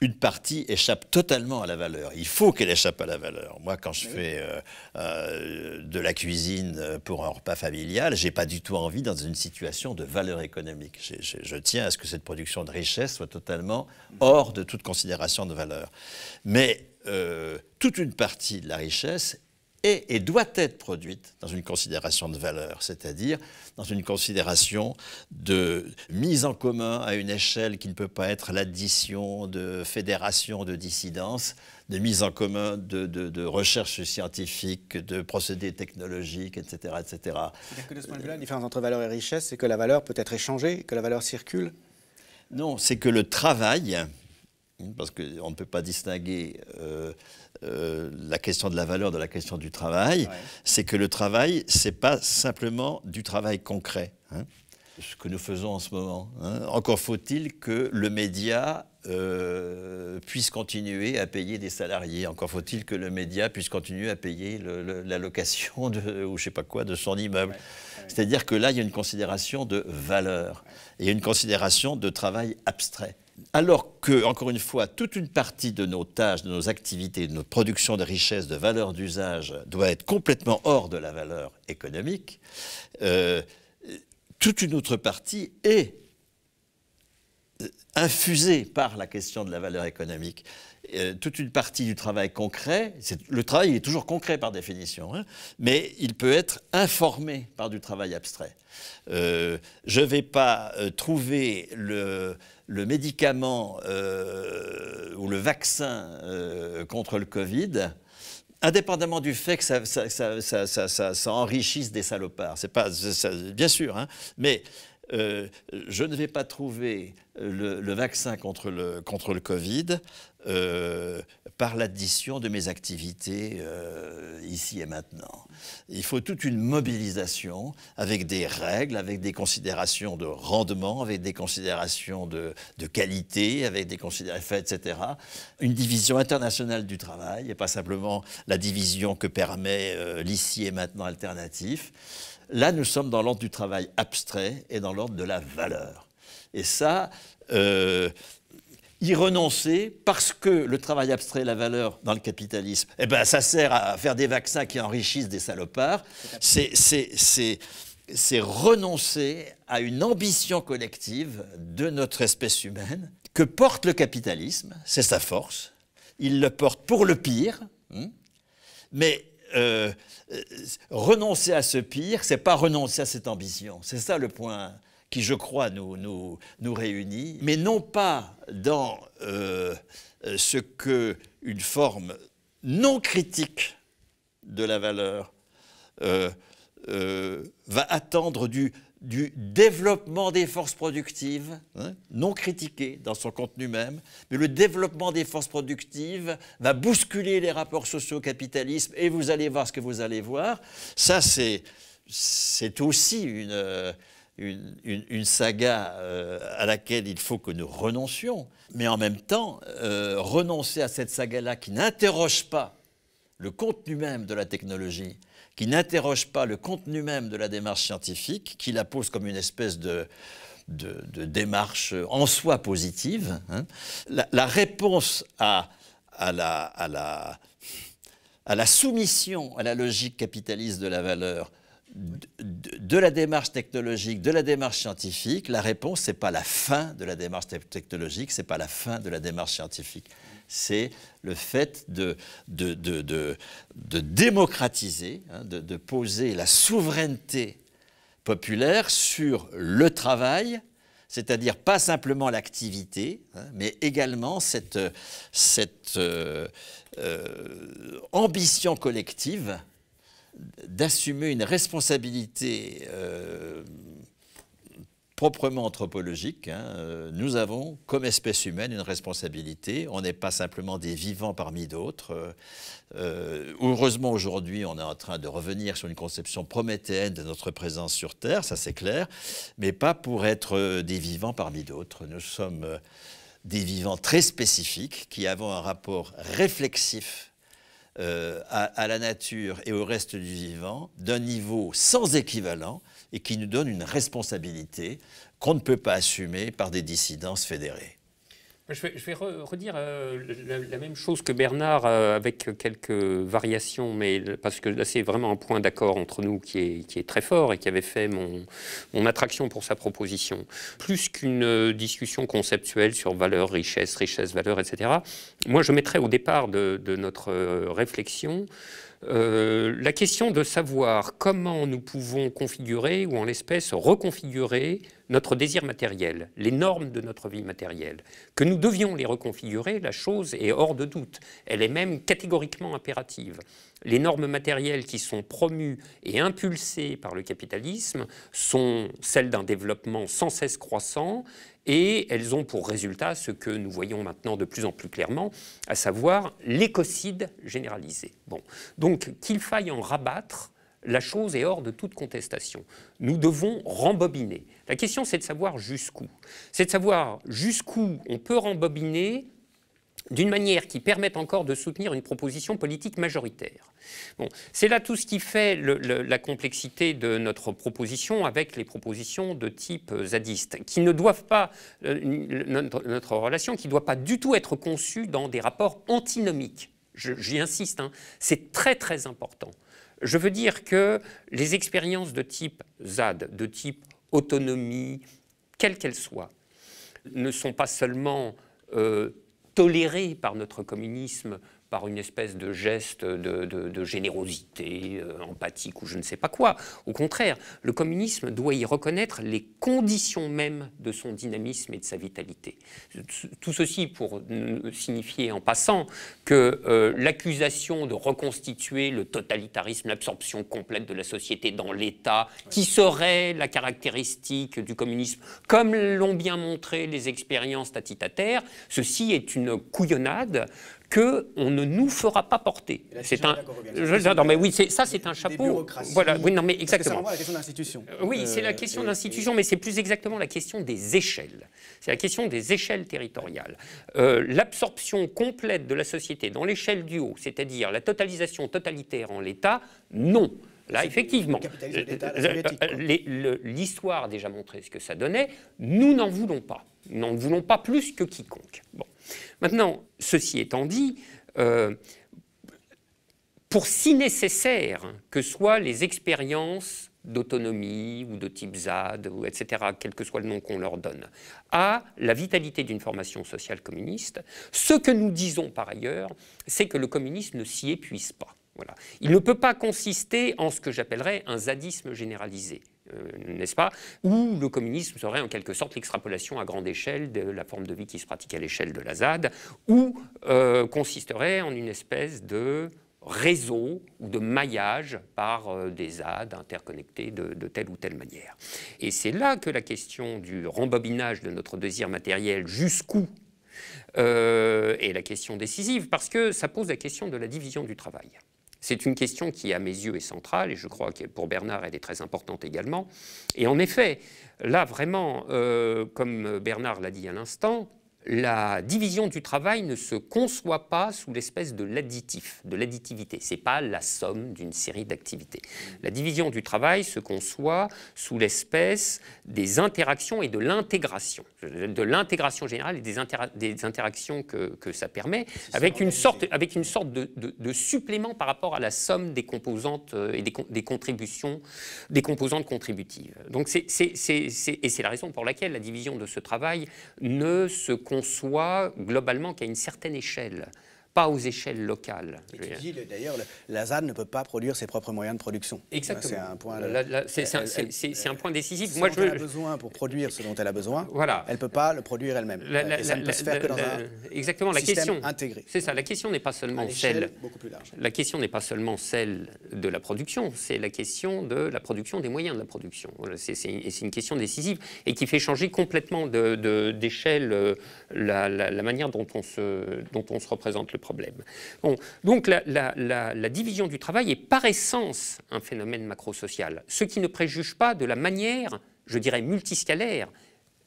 une partie échappe totalement à la valeur. Il faut qu'elle échappe à la valeur. Moi, quand je fais euh, euh, de la cuisine euh, pour un repas familial, j'ai pas du tout envie dans une situation de valeur économique. je tiens à ce que cette production de richesse soit totalement hors de toute considération de valeur. Mais toute une partie de la richesse et doit être produite dans une considération de valeur, c'est-à-dire dans une considération de mise en commun à une échelle qui ne peut pas être l'addition de fédérations de dissidences, de mise en commun de, recherches scientifiques, de procédés technologiques, etc. etc. Que de ce point de vue-là, la différence entre valeur et richesse, c'est que la valeur peut être échangée, que la valeur circule Non, c'est que le travail, parce qu'on ne peut pas distinguer euh, euh, la question de la valeur de la question du travail, c'est que le travail, n'est pas simplement du travail concret, hein. ce que nous faisons en ce moment. Hein. Encore faut-il que le média euh, puisse continuer à payer des salariés. Encore faut-il que le média puisse continuer à payer le, la location de, ou je sais pas quoi de son immeuble. C'est-à-dire que là, il y a une considération de valeur et une considération de travail abstrait alors que, encore une fois, toute une partie de nos tâches, de nos activités, de notre production de richesses, de valeur d'usage doit être complètement hors de la valeur économique, euh, toute une autre partie est euh, infusée par la question de la valeur économique. Euh, toute une partie du travail concret. Le travail est toujours concret par définition, hein, mais il peut être informé par du travail abstrait. Euh, je ne vais pas euh, trouver le, médicament ou le vaccin contre le Covid indépendamment du fait que ça, enrichisse des salopards. C'est pas, bien sûr, hein, mais euh, je ne vais pas trouver euh, le, vaccin contre le, contre le Covid euh, par l'addition de mes activités ici et maintenant. Il faut toute une mobilisation avec des règles, avec des considérations de rendement, avec des considérations de, de qualité, avec des considérations, etc. Une division internationale du travail et pas simplement la division que permet l'ici et maintenant alternatif. Là, nous sommes dans l'ordre du travail abstrait et dans l'ordre de la valeur. Et ça, euh, y renoncer parce que le travail abstrait la valeur dans le capitalisme, eh ben, ça sert à faire des vaccins qui enrichissent des salopards. C'est renoncer à une ambition collective de notre espèce humaine que porte le capitalisme, c'est sa force. Il le porte pour le pire, hmm. mais euh, euh, renoncer à ce pire, c'est pas renoncer à cette ambition. C'est ça le point qui, je crois, nous, nous, réunit, mais non pas dans euh, ce que une forme non critique de la valeur euh, va attendre du du développement des forces productives, hein, non critiqué dans son contenu même, mais le développement des forces productives va bousculer les rapports sociaux capitalisme et vous allez voir ce que vous allez voir. Ça, c'est, aussi une, saga euh, à laquelle il faut que nous renoncions, mais en même temps, euh, renoncer à cette saga-là qui n'interroge pas le contenu même de la technologie, qui n'interroge pas le contenu même de la démarche scientifique, qui la pose comme une espèce de, démarche en soi positive. Hein. La, réponse à, la, à la soumission à la logique capitaliste de la valeur de la démarche technologique, de la démarche scientifique, la réponse, ce n'est pas la fin de la démarche technologique, ce n'est pas la fin de la démarche scientifique c'est le fait de, de, démocratiser, hein, de, poser la souveraineté populaire sur le travail, c'est-à-dire pas simplement l'activité, hein, mais également cette, euh, euh, ambition collective d'assumer une responsabilité euh, proprement anthropologique, hein, euh, nous avons, comme espèce humaine, une responsabilité. On n'est pas simplement des vivants parmi d'autres. Euh, euh, heureusement, aujourd'hui, on est en train de revenir sur une conception prométhéenne de notre présence sur Terre, ça c'est clair, mais pas pour être des vivants parmi d'autres. Nous sommes des vivants très spécifiques qui avons un rapport réflexif à, la nature et au reste du vivant d'un niveau sans équivalent et qui nous donne une responsabilité qu'on ne peut pas assumer par des dissidences fédérées. Je vais, redire euh, la, même chose que Bernard euh, avec quelques variations, mais parce que là c'est vraiment un point d'accord entre nous qui est, très fort et qui avait fait mon, attraction pour sa proposition. Plus qu'une euh, discussion conceptuelle sur valeur, richesse, richesse, valeur, etc., moi je mettrais au départ de, de notre réflexion euh, la question de savoir comment nous pouvons configurer ou en l'espèce reconfigurer notre désir matériel, les normes de notre vie matérielle. Que nous devions les reconfigurer, la chose est hors de doute. Elle est même catégoriquement impérative. Les normes matérielles qui sont promues et impulsées par le capitalisme sont celles d'un développement sans cesse croissant et elles ont pour résultat ce que nous voyons maintenant de plus en plus clairement, à savoir l'écocide généralisé. Bon. Donc qu'il faille en rabattre, la chose est hors de toute contestation. Nous devons rembobiner. La question, c'est de savoir jusqu'où. C'est de savoir jusqu'où on peut rembobiner d'une manière qui permette encore de soutenir une proposition politique majoritaire. Bon, c'est là tout ce qui fait la complexité de notre proposition avec les propositions de type euh, zadiste, qui ne doivent pas, euh, notre, relation, qui ne doit pas du tout être conçue dans des rapports antinomiques. J'y insiste, hein, c'est très très important. Je veux dire que les expériences de type ZAD, de type autonomie, quelles qu'elles soient, ne sont pas seulement euh, toléré par notre communisme par une espèce de geste de, générosité euh, empathique ou je ne sais pas quoi. Au contraire, le communisme doit y reconnaître les conditions mêmes de son dynamisme et de sa vitalité. Tout ceci pour signifier en passant que euh, l'accusation de reconstituer le totalitarisme, l'absorption complète de la société dans l'État, qui serait la caractéristique du communisme, comme l'ont bien montré les expériences tatitataires, ceci est une couillonnade que on ne nous fera pas porter. C'est un, non mais oui, ça c'est un chapeau. Voilà, oui non mais exactement. C'est la question d'institution. Euh, oui, c'est la euh, question d'institution, mais c'est plus exactement la question des échelles. C'est la question des échelles territoriales. Euh, l'absorption complète de la société dans l'échelle du haut, c'est-à-dire la totalisation totalitaire en l'État, non. Là, effectivement, l'histoire a déjà montré ce que ça donnait. Nous n'en voulons pas. Nous n'en voulons pas plus que quiconque. Bon. Maintenant, ceci étant dit, euh, pour si nécessaire que soient les expériences d'autonomie ou de type ZAD, ou etc., quel que soit le nom qu'on leur donne, à la vitalité d'une formation sociale communiste, ce que nous disons par ailleurs, c'est que le communisme ne s'y épuise pas. Il ne peut pas consister en ce que j'appellerais un zadisme généralisé. Euh, n'est-ce pas Ou le communisme serait en quelque sorte l'extrapolation à grande échelle de la forme de vie qui se pratique à l'échelle de la ZAD, ou euh, consisterait en une espèce de réseau ou de maillage par euh, des ZAD interconnectés de, telle ou telle manière. Et c'est là que la question du rembobinage de notre désir matériel jusqu'où est la question décisive, parce que ça pose la question de la division du travail. C'est une question qui, à mes yeux, est centrale, et je crois que pour Bernard, elle est très importante également. Et en effet, là, vraiment, euh, comme Bernard l'a dit à l'instant, la division du travail ne se conçoit pas sous l'espèce de l'additif, de l'additivité. Ce n'est pas la somme d'une série d'activités. La division du travail se conçoit sous l'espèce des interactions et de l'intégration, de l'intégration générale et des, interactions que, ça permet, avec une, sorte, avec une sorte de, supplément par rapport à la somme des composantes euh, et des, contributions, des composantes contributives. Donc c'est la raison pour laquelle la division de ce travail ne se conçoit qu'on soit globalement qu'à une certaine échelle aux échelles locales. tu dis d'ailleurs, la ZAD ne peut pas produire ses propres moyens de production. Exactement. C'est un point, décisif. Moi, elle a besoin pour produire ce dont elle a besoin, voilà. elle ne peut pas le produire elle-même. ça ne peut se faire que dans un exactement, système la question, intégré. C'est ça, la question n'est pas seulement celle... Beaucoup plus large. La question n'est pas seulement celle de la production, c'est la question de la production, des moyens de la production. C'est une question décisive et qui fait changer complètement d'échelle de, euh, la, manière dont on se, dont on se représente le donc la, division du travail est par essence un phénomène macrosocial, ce qui ne préjuge pas de la manière, je dirais, multiscalaire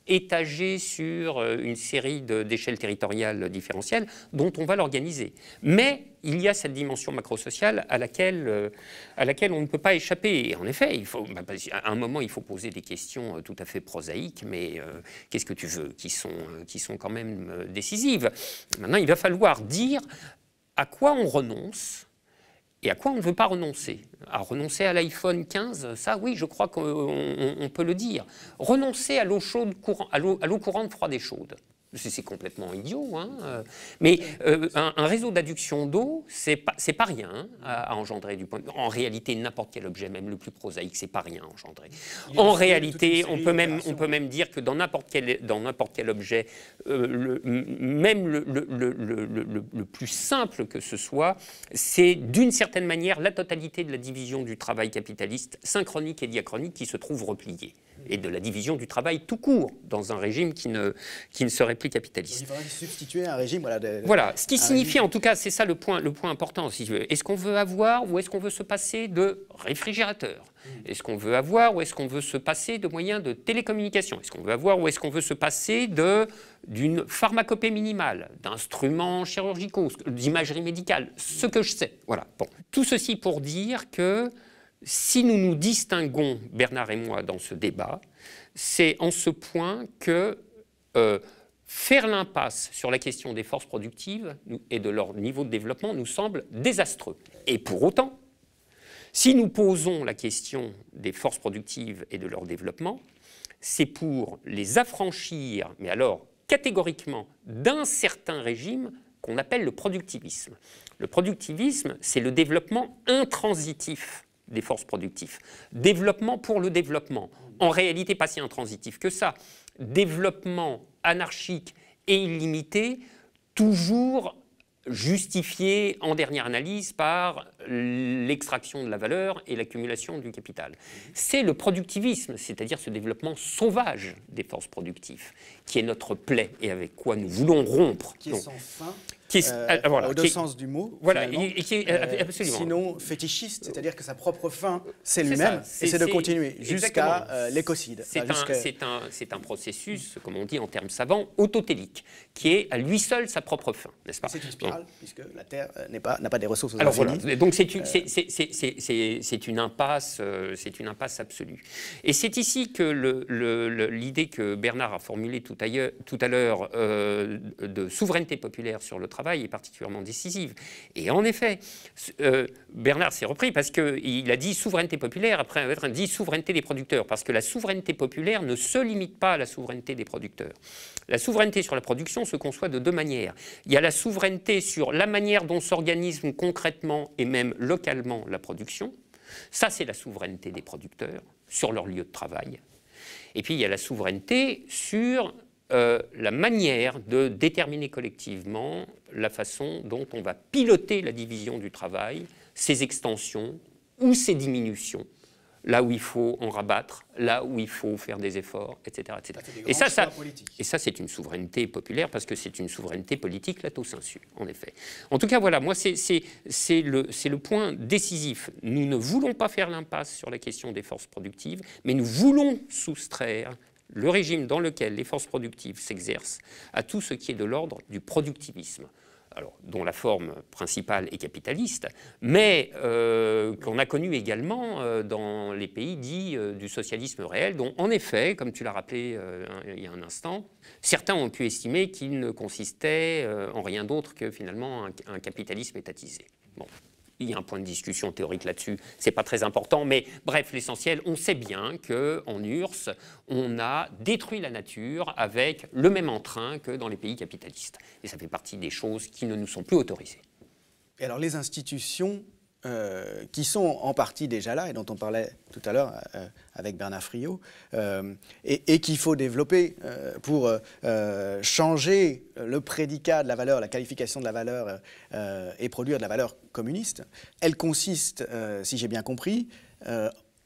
étagé sur euh, une série d'échelles territoriales différentielles dont on va l'organiser. Mais il y a cette dimension macrosociale à laquelle, euh, à laquelle on ne peut pas échapper. Et en effet, il faut, bah, à un moment, il faut poser des questions euh, tout à fait prosaïques, mais qu'est-ce que tu veux, qui sont, qui sont quand même décisives. Maintenant, il va falloir dire à quoi on renonce et à quoi on ne veut pas renoncer À renoncer à l'iPhone 15, ça oui, je crois qu'on peut le dire. Renoncer à l'eau courant, à l'eau courante froide et chaude. C'est complètement idiot. Hein, euh. Mais euh, un, réseau d'adduction d'eau, c'est pas, pas rien hein, à, engendrer du point. En réalité, n'importe quel objet, même le plus prosaïque, c'est pas rien à engendrer. En réalité, on peut, même, dire que dans n'importe quel, objet, même le, plus simple que ce soit, c'est d'une certaine manière la totalité de la division du travail capitaliste synchronique et diachronique qui se trouve repliée et de la division du travail tout court dans un régime qui ne, qui ne serait plus capitaliste. Il substituer un régime. Voilà, ce qui signifie en tout cas, c'est ça le point, le point important. Si est-ce qu'on veut avoir ou est-ce qu'on veut se passer de réfrigérateur hmm. Est-ce qu'on veut avoir ou est-ce qu'on veut se passer de moyens de télécommunication Est-ce qu'on veut avoir ou est-ce qu'on veut se passer de d'une pharmacopée minimale, d'instruments chirurgicaux, d'imagerie médicale, ce que je sais. Voilà. Bon. Tout ceci pour dire que si nous nous distinguons, Bernard et moi, dans ce débat, c'est en ce point que euh, faire l'impasse sur la question des forces productives et de leur niveau de développement nous semble désastreux. Et pour autant, si nous posons la question des forces productives et de leur développement, c'est pour les affranchir, mais alors catégoriquement, d'un certain régime qu'on appelle le productivisme. Le productivisme, c'est le développement intransitif des forces productives. Développement pour le développement. En réalité, pas si intransitif que ça. Développement anarchique et illimité, toujours justifié en dernière analyse par l'extraction de la valeur et l'accumulation du capital. C'est le productivisme, c'est-à-dire ce développement sauvage des forces productives, qui est notre plaie et avec quoi nous voulons rompre. Qui est sans fin qui est, euh, euh, au deux sens du mot. Voilà, qui euh, Sinon fétichiste, c'est-à-dire que sa propre fin, c'est lui-même, et c'est de continuer jusqu'à l'écocide. C'est un, un, processus, comme on dit en termes savants, autotélique, qui est à lui seul sa propre fin, n'est-ce pas C'est une spirale, puisque la Terre pas, n'a pas des ressources Alors donc c'est une, c'est, une impasse, c'est une impasse absolue. Et c'est ici que l'idée que Bernard a formulée tout, tout à l'heure de souveraineté populaire sur le travail travail est particulièrement décisive. Et en effet, euh, Bernard s'est repris parce qu'il a dit souveraineté populaire, après avoir dit souveraineté des producteurs, parce que la souveraineté populaire ne se limite pas à la souveraineté des producteurs. La souveraineté sur la production se conçoit de deux manières. Il y a la souveraineté sur la manière dont s'organise concrètement et même localement la production. Ça, c'est la souveraineté des producteurs sur leur lieu de travail. Et puis, il y a la souveraineté sur euh, la manière de déterminer collectivement la façon dont on va piloter la division du travail, ses extensions ou ses diminutions, là où il faut en rabattre, là où il faut faire des efforts, etc. etc. et, ça, ça, et ça, c'est une souveraineté populaire parce que c'est une souveraineté politique lato sensu, en effet. En tout cas, voilà, moi, c'est le point décisif. Nous ne voulons pas faire l'impasse sur la question des forces productives, mais nous voulons soustraire le régime dans lequel les forces productives s'exercent à tout ce qui est de l'ordre du productivisme. Alors, dont la forme principale est capitaliste, mais euh, qu'on a connu également euh, dans les pays dits euh, du socialisme réel, dont en effet, comme tu l'as rappelé il y a un instant, certains ont pu estimer qu'il ne consistait en rien d'autre que finalement un, un capitalisme étatisé. Bon. Il y a un point de discussion théorique là-dessus, c'est pas très important, mais bref, l'essentiel, on sait bien que en URSS, on a détruit la nature avec le même entrain que dans les pays capitalistes. Et ça fait partie des choses qui ne nous sont plus autorisées. Et alors les institutions euh, qui sont en partie déjà là et dont on parlait tout à l'heure euh, avec Bernard Friot, euh, et, et qu'il faut développer pour changer le prédicat de la valeur, la qualification de la valeur et produire de la valeur communiste, elle consiste, si j'ai bien compris,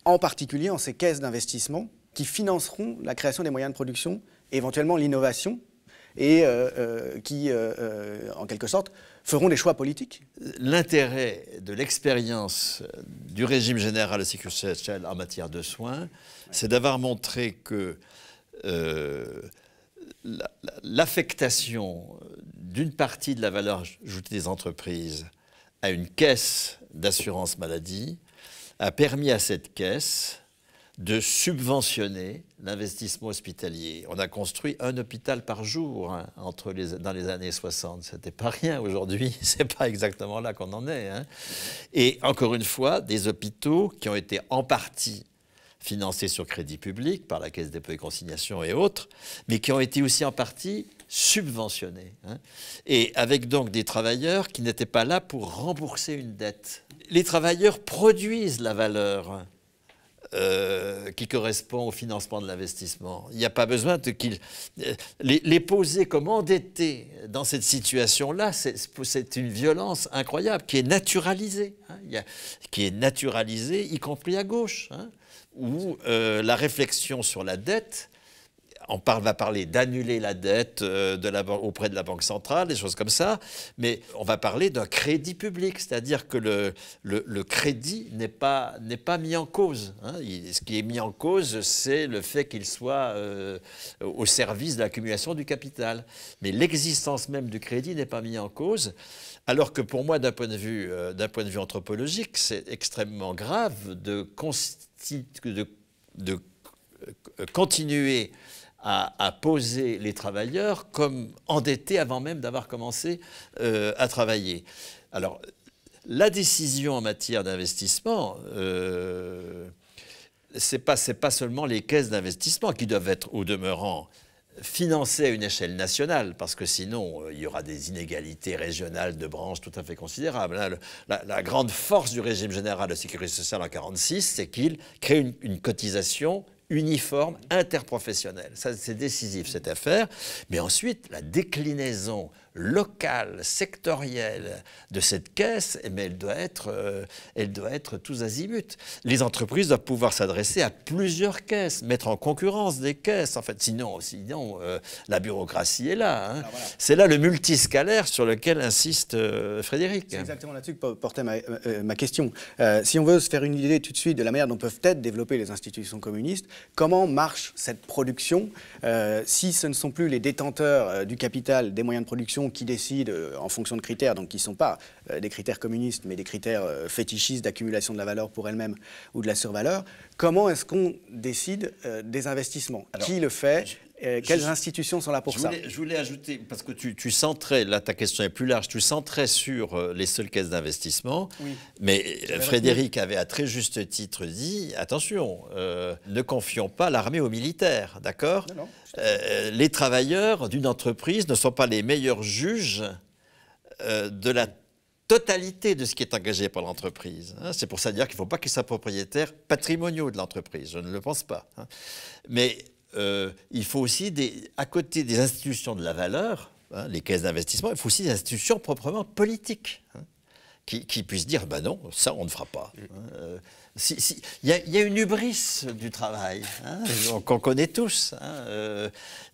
en particulier en ces caisses d'investissement qui financeront la création des moyens de production, éventuellement l'innovation, et qui, en quelque sorte, feront les choix politiques. L'intérêt de l'expérience du régime général de sécurité sociale en matière de soins, c'est d'avoir montré que euh, l'affectation d'une partie de la valeur ajoutée des entreprises à une caisse d'assurance maladie a permis à cette caisse de subventionner l'investissement hospitalier. On a construit un hôpital par jour hein, entre dans les années 60. n'était pas rien aujourd'hui. C'est pas exactement là qu'on en est. Hein. Et encore une fois, des hôpitaux qui ont été en partie financés sur crédit public par la Caisse des et consignations et autres, mais qui ont été aussi en partie subventionnés. Hein. Et avec donc des travailleurs qui n'étaient pas là pour rembourser une dette. Les travailleurs produisent la valeur euh, qui correspond au financement de l'investissement. Il n'y a pas besoin de qu'ils... Euh, les, poser comme endettés dans cette situation-là, c'est une violence incroyable qui est naturalisée, hein. y qui est naturalisée y compris à gauche, hein, où euh, la réflexion sur la dette on va parler d'annuler la dette euh, auprès de la Banque centrale, des choses comme ça, mais on va parler d'un crédit public, c'est-à-dire que le, crédit n'est pas, mis en cause. Hein. ce qui est mis en cause, c'est le fait qu'il soit euh, au service de l'accumulation du capital. Mais l'existence même du crédit n'est pas mise en cause, alors que pour moi, d'un point, de vue, euh, anthropologique, c'est extrêmement grave de continuer à, poser les travailleurs comme endettés avant même d'avoir commencé euh, à travailler. Alors, la décision en matière d'investissement, euh, ce n'est pas, seulement les caisses d'investissement qui doivent être au demeurant financées à une échelle nationale, parce que sinon euh, il y aura des inégalités régionales de branches tout à fait considérables. Hein. la, grande force du régime général de sécurité sociale en 1946, c'est qu'il crée une cotisation uniforme interprofessionnel. Ça, c'est décisif cette affaire. Mais ensuite, la déclinaison locale, sectorielle de cette caisse, mais eh elle, doit être, euh, elle doit être tous azimuts. Les entreprises doivent pouvoir s'adresser à plusieurs caisses, mettre en concurrence des caisses. En fait, sinon, sinon euh, la bureaucratie est là. Hein. C'est là le multiscalaire sur lequel insiste euh, Frédéric. C'est exactement là-dessus que portait ma, ma question. si on veut se faire une idée tout de suite de la manière dont peuvent être développées les institutions communistes, comment marche cette production si ce ne sont plus les détenteurs du capital, des moyens de production qui décide euh, en fonction de critères, donc qui ne sont pas euh, des critères communistes, mais des critères euh, fétichistes d'accumulation de la valeur pour elle-même ou de la survaleur, comment est-ce qu'on décide des investissements Qui le fait euh, quelles institutions sont là pour ça Je voulais ajouter, parce que tu, tu centrais, là ta question est plus large, tu centrais sur euh, les seules caisses d'investissement, mais euh, Frédéric avait à très juste titre dit, attention, ne confions pas l'armée aux militaires, d'accord Les travailleurs d'une entreprise ne sont pas les meilleurs juges de la totalité de ce qui est engagé par l'entreprise. Hein. C'est pour ça dire qu'il ne faut pas qu'ils soient propriétaires patrimoniaux de l'entreprise, je ne le pense pas. Hein. Mais euh, il faut aussi, des, à côté des institutions de la valeur, hein, les caisses d'investissement, il faut aussi des institutions proprement politiques. Hein, qui, puissent dire, ben non, ça on ne fera pas. Hein. Euh, il si, y, a une hubris du travail, qu'on connaît tous. Euh,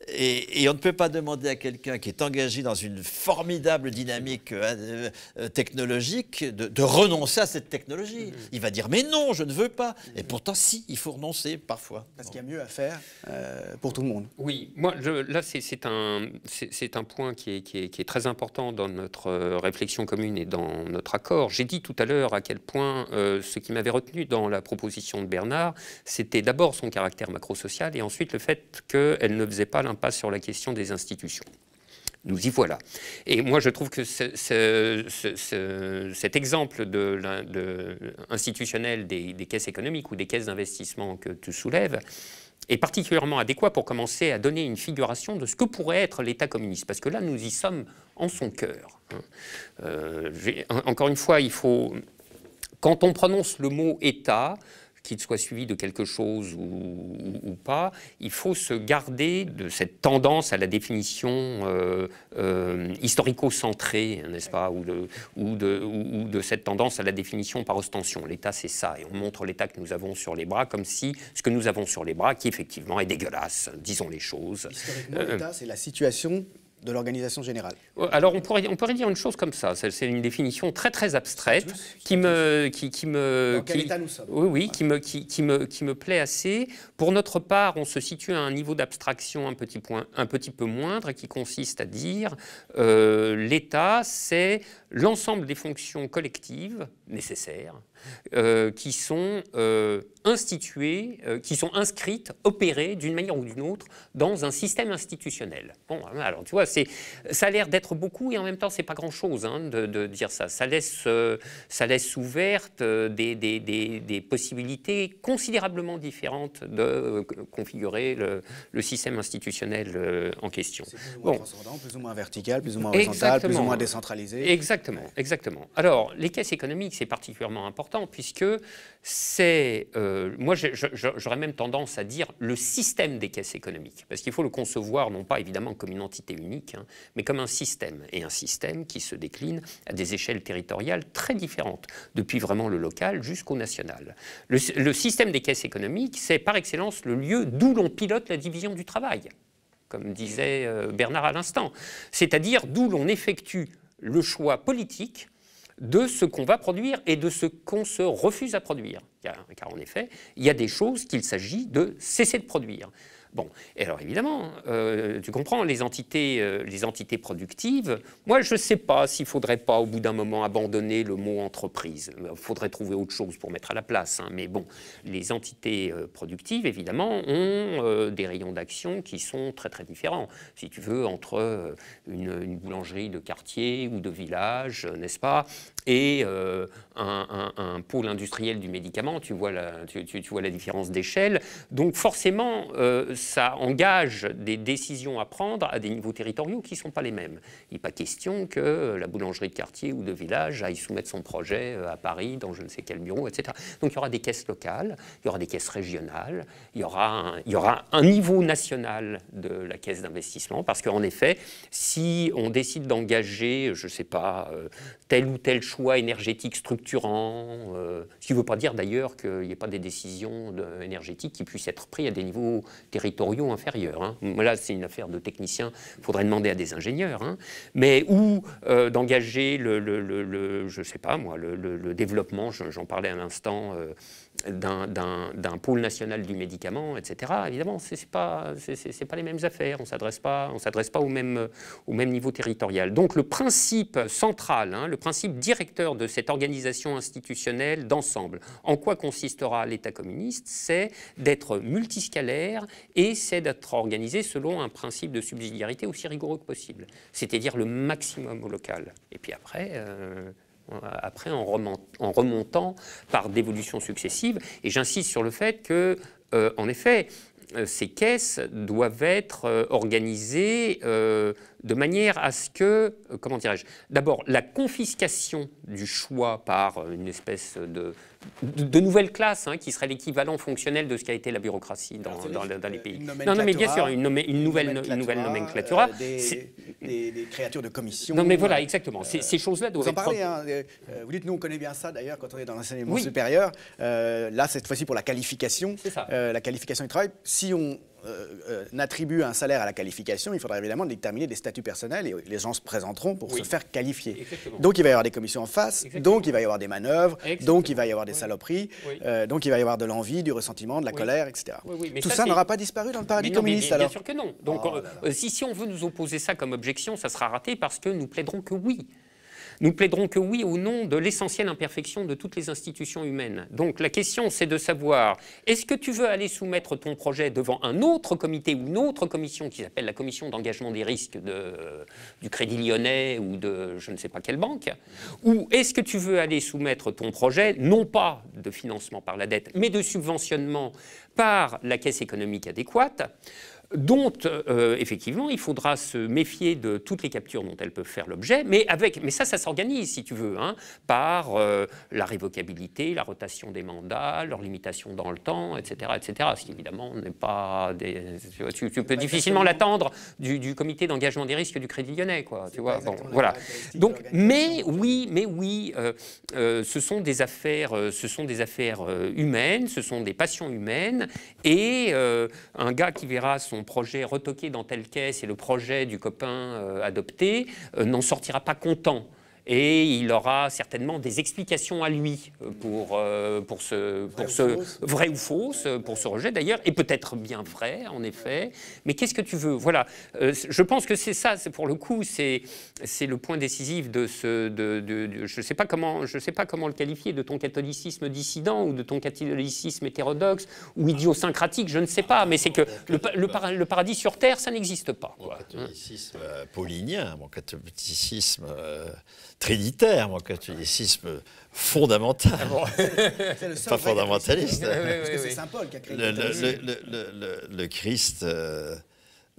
et, on ne peut pas demander à quelqu'un qui est engagé dans une formidable dynamique euh, euh, technologique de, renoncer à cette technologie. Mm-hmm. Il va dire mais non, je ne veux pas. Et mm-hmm. pourtant, si, il faut renoncer parfois. Parce qu'il y a mieux à faire euh, pour tout le monde. Oui, moi là c'est un c'est un point qui est, qui est, qui, est, très important dans notre réflexion commune et dans notre accord. J'ai dit tout à l'heure à quel point ce qui m'avait retenu dans la proposition de Bernard, c'était d'abord son caractère macro-social et ensuite le fait qu'elle ne faisait pas pas sur la question des institutions. Nous y voilà. Et moi, je trouve que cet exemple institutionnel des, caisses économiques ou des caisses d'investissement que tu soulèves est particulièrement adéquat pour commencer à donner une figuration de ce que pourrait être l'État communiste. Parce que là, nous y sommes en son cœur. Hein. Euh, encore une fois, il faut quand on prononce le mot État, qu'il soit suivi de quelque chose ou, pas, il faut se garder de cette tendance à la définition euh, euh, historico-centrée, n'est-ce pas, ou de, cette tendance à la définition par ostension. L'État, c'est ça, et on montre l'État que nous avons sur les bras comme si ce que nous avons sur les bras, qui effectivement est dégueulasse, disons les choses. Euh, l'État, c'est la situation de l'organisation générale. Euh, alors on pourrait, dire une chose comme ça, c'est une définition très très abstraite qui me... Qui, me Oui, qui, me, qui, me, plaît assez. Pour notre part, on se situe à un niveau d'abstraction un, petit point, un petit peu moindre qui consiste à dire euh, l'État, c'est l'ensemble des fonctions collectives nécessaires euh, qui sont euh, instituées, euh, qui sont inscrites, opérées d'une manière ou d'une autre dans un système institutionnel. Bon, alors tu vois, c'est, ça a l'air d'être beaucoup et en même temps c'est pas grand-chose hein, de, dire ça. Ça laisse, ça laisse ouverte des, des, des, possibilités considérablement différentes de configurer le, système institutionnel en question. plus ou moins vertical, plus ou moins horizontal, plus ou moins décentralisé. Exactement, exactement. Alors les caisses économiques c'est particulièrement important puisque c'est, euh, moi j'aurais même tendance à dire le système des caisses économiques, parce qu'il faut le concevoir non pas évidemment comme une entité unique, hein, mais comme un système, et un système qui se décline à des échelles territoriales très différentes, depuis vraiment le local jusqu'au national. le système des caisses économiques, c'est par excellence le lieu d'où l'on pilote la division du travail, comme disait euh, Bernard à l'instant, c'est-à-dire d'où l'on effectue le choix politique de ce qu'on va produire et de ce qu'on se refuse à produire. Car, en effet, il y a des choses qu'il s'agit de cesser de produire. Bon, et alors évidemment, euh, tu comprends, les entités, euh, les entités productives, moi je ne sais pas s'il ne faudrait pas au bout d'un moment abandonner le mot entreprise. Il euh, faudrait trouver autre chose pour mettre à la place. Hein. Mais bon, les entités productives, évidemment, ont des rayons d'action qui sont très très différents. Si tu veux, entre une, une boulangerie de quartier ou de village, n'est-ce pas, et un, pôle industriel du médicament, tu vois la, tu, vois la différence d'échelle. Donc forcément, euh, ça engage des décisions à prendre à des niveaux territoriaux qui ne sont pas les mêmes. Il n'est pas question que la boulangerie de quartier ou de village aille soumettre son projet euh, à Paris, dans je ne sais quel bureau, etc. Donc il y aura des caisses locales, il y aura des caisses régionales, il y aura un, il y aura un niveau national de la caisse d'investissement, parce qu'en effet, si on décide d'engager, je ne sais pas, euh, tel ou tel choix énergétique structurel, euh, ce qui ne veut pas dire d'ailleurs qu'il n'y ait pas des décisions énergétiques qui puissent être prises à des niveaux territoriaux inférieurs. Hein. Là, c'est une affaire de techniciens. il faudrait demander à des ingénieurs. Hein. Mais ou euh, d'engager le, sais pas moi, le, développement, j'en parlais à l'instant, euh, d'un pôle national du médicament, etc. Évidemment, ce n'est pas, pas les mêmes affaires, on ne s'adresse pas, pas au, même, niveau territorial. Donc le principe central, hein, le principe directeur de cette organisation institutionnelle d'ensemble, en quoi consistera l'État communiste, c'est d'être multiscalaire et c'est d'être organisé selon un principe de subsidiarité aussi rigoureux que possible, c'est-à-dire le maximum au local. Et puis après... Euh, euh, après en remontant, par d'évolutions successives. Et j'insiste sur le fait que, euh, en effet, euh, ces caisses doivent être organisées de manière à ce que, euh, comment dirais-je, d'abord la confiscation du choix par euh, une espèce de, de, nouvelle classe, hein, qui serait l'équivalent fonctionnel de ce qu'a été la bureaucratie dans, dans, les pays. Non, non, mais bien sûr, une, nouvelle, nouvelle nomenclature euh, des, créatures de commission. Non, mais voilà, exactement. ces, choses-là doivent vous en parlez, hein, vous dites, nous, on connaît bien ça, d'ailleurs, quand on est dans l'enseignement supérieur. là, cette fois-ci, pour la qualification, la qualification du travail, si on euh, euh, n'attribue un salaire à la qualification, il faudra évidemment déterminer des statuts personnels et les gens se présenteront pour se faire qualifier. Donc il va y avoir des commissions en face, donc il va y avoir des manœuvres, donc il va y avoir des saloperies, euh, donc il va y avoir de l'envie, du ressentiment, de la colère, etc. Tout ça, n'aura pas disparu dans le paradis communiste alors que non. Donc oh si, si on veut nous opposer ça comme objection, ça sera raté parce que nous plaiderons que oui. Nous plaiderons que oui ou non de l'essentielle imperfection de toutes les institutions humaines. Donc la question, c'est de savoir, est-ce que tu veux aller soumettre ton projet devant un autre comité ou une autre commission qui s'appelle la commission d'engagement des risques de, du Crédit Lyonnais ou de je ne sais pas quelle banque Ou est-ce que tu veux aller soumettre ton projet, non pas de financement par la dette, mais de subventionnement par la caisse économique adéquate dont euh, effectivement il faudra se méfier de toutes les captures dont elles peuvent faire l'objet, mais avec, mais ça, ça s'organise si tu veux, hein, par euh, la révocabilité, la rotation des mandats, leur limitation dans le temps, etc., etc. Ce qui évidemment n'est pas, des, tu, peux difficilement l'attendre du, comité d'engagement des risques du Crédit Lyonnais, quoi. Tu vois, bon, voilà. Donc, mais oui, mais oui, euh, ce sont des affaires, ce sont des affaires humaines, ce sont des passions humaines, et un gars qui verra son projet retoqué dans telle caisse et le projet du copain euh, adopté euh, n'en sortira pas content et il aura certainement des explications à lui euh, pour, euh, pour ce, pour vrai, ce ou vrai ou fausse, euh, pour ce rejet d'ailleurs, et peut-être bien vrai en effet. Mais qu'est-ce que tu veux Voilà, je pense que c'est ça, c'est pour le coup, c'est le point décisif de ce, de, de, je ne sais, pas comment, je sais pas comment le qualifier, de ton catholicisme dissident ou de ton catholicisme hétérodoxe ou idiosyncratique, je ne sais pas, mais c'est que ah, le, le, paradis sur terre, ça n'existe pas. Mon hein. catholicisme paulinien, mon catholicisme trinitaire, moi, catholicisme fondamental. Ah bon pas fondamentaliste. Parce que c'est Saint Paul qui a créé le, le, le, le Christ. Euh,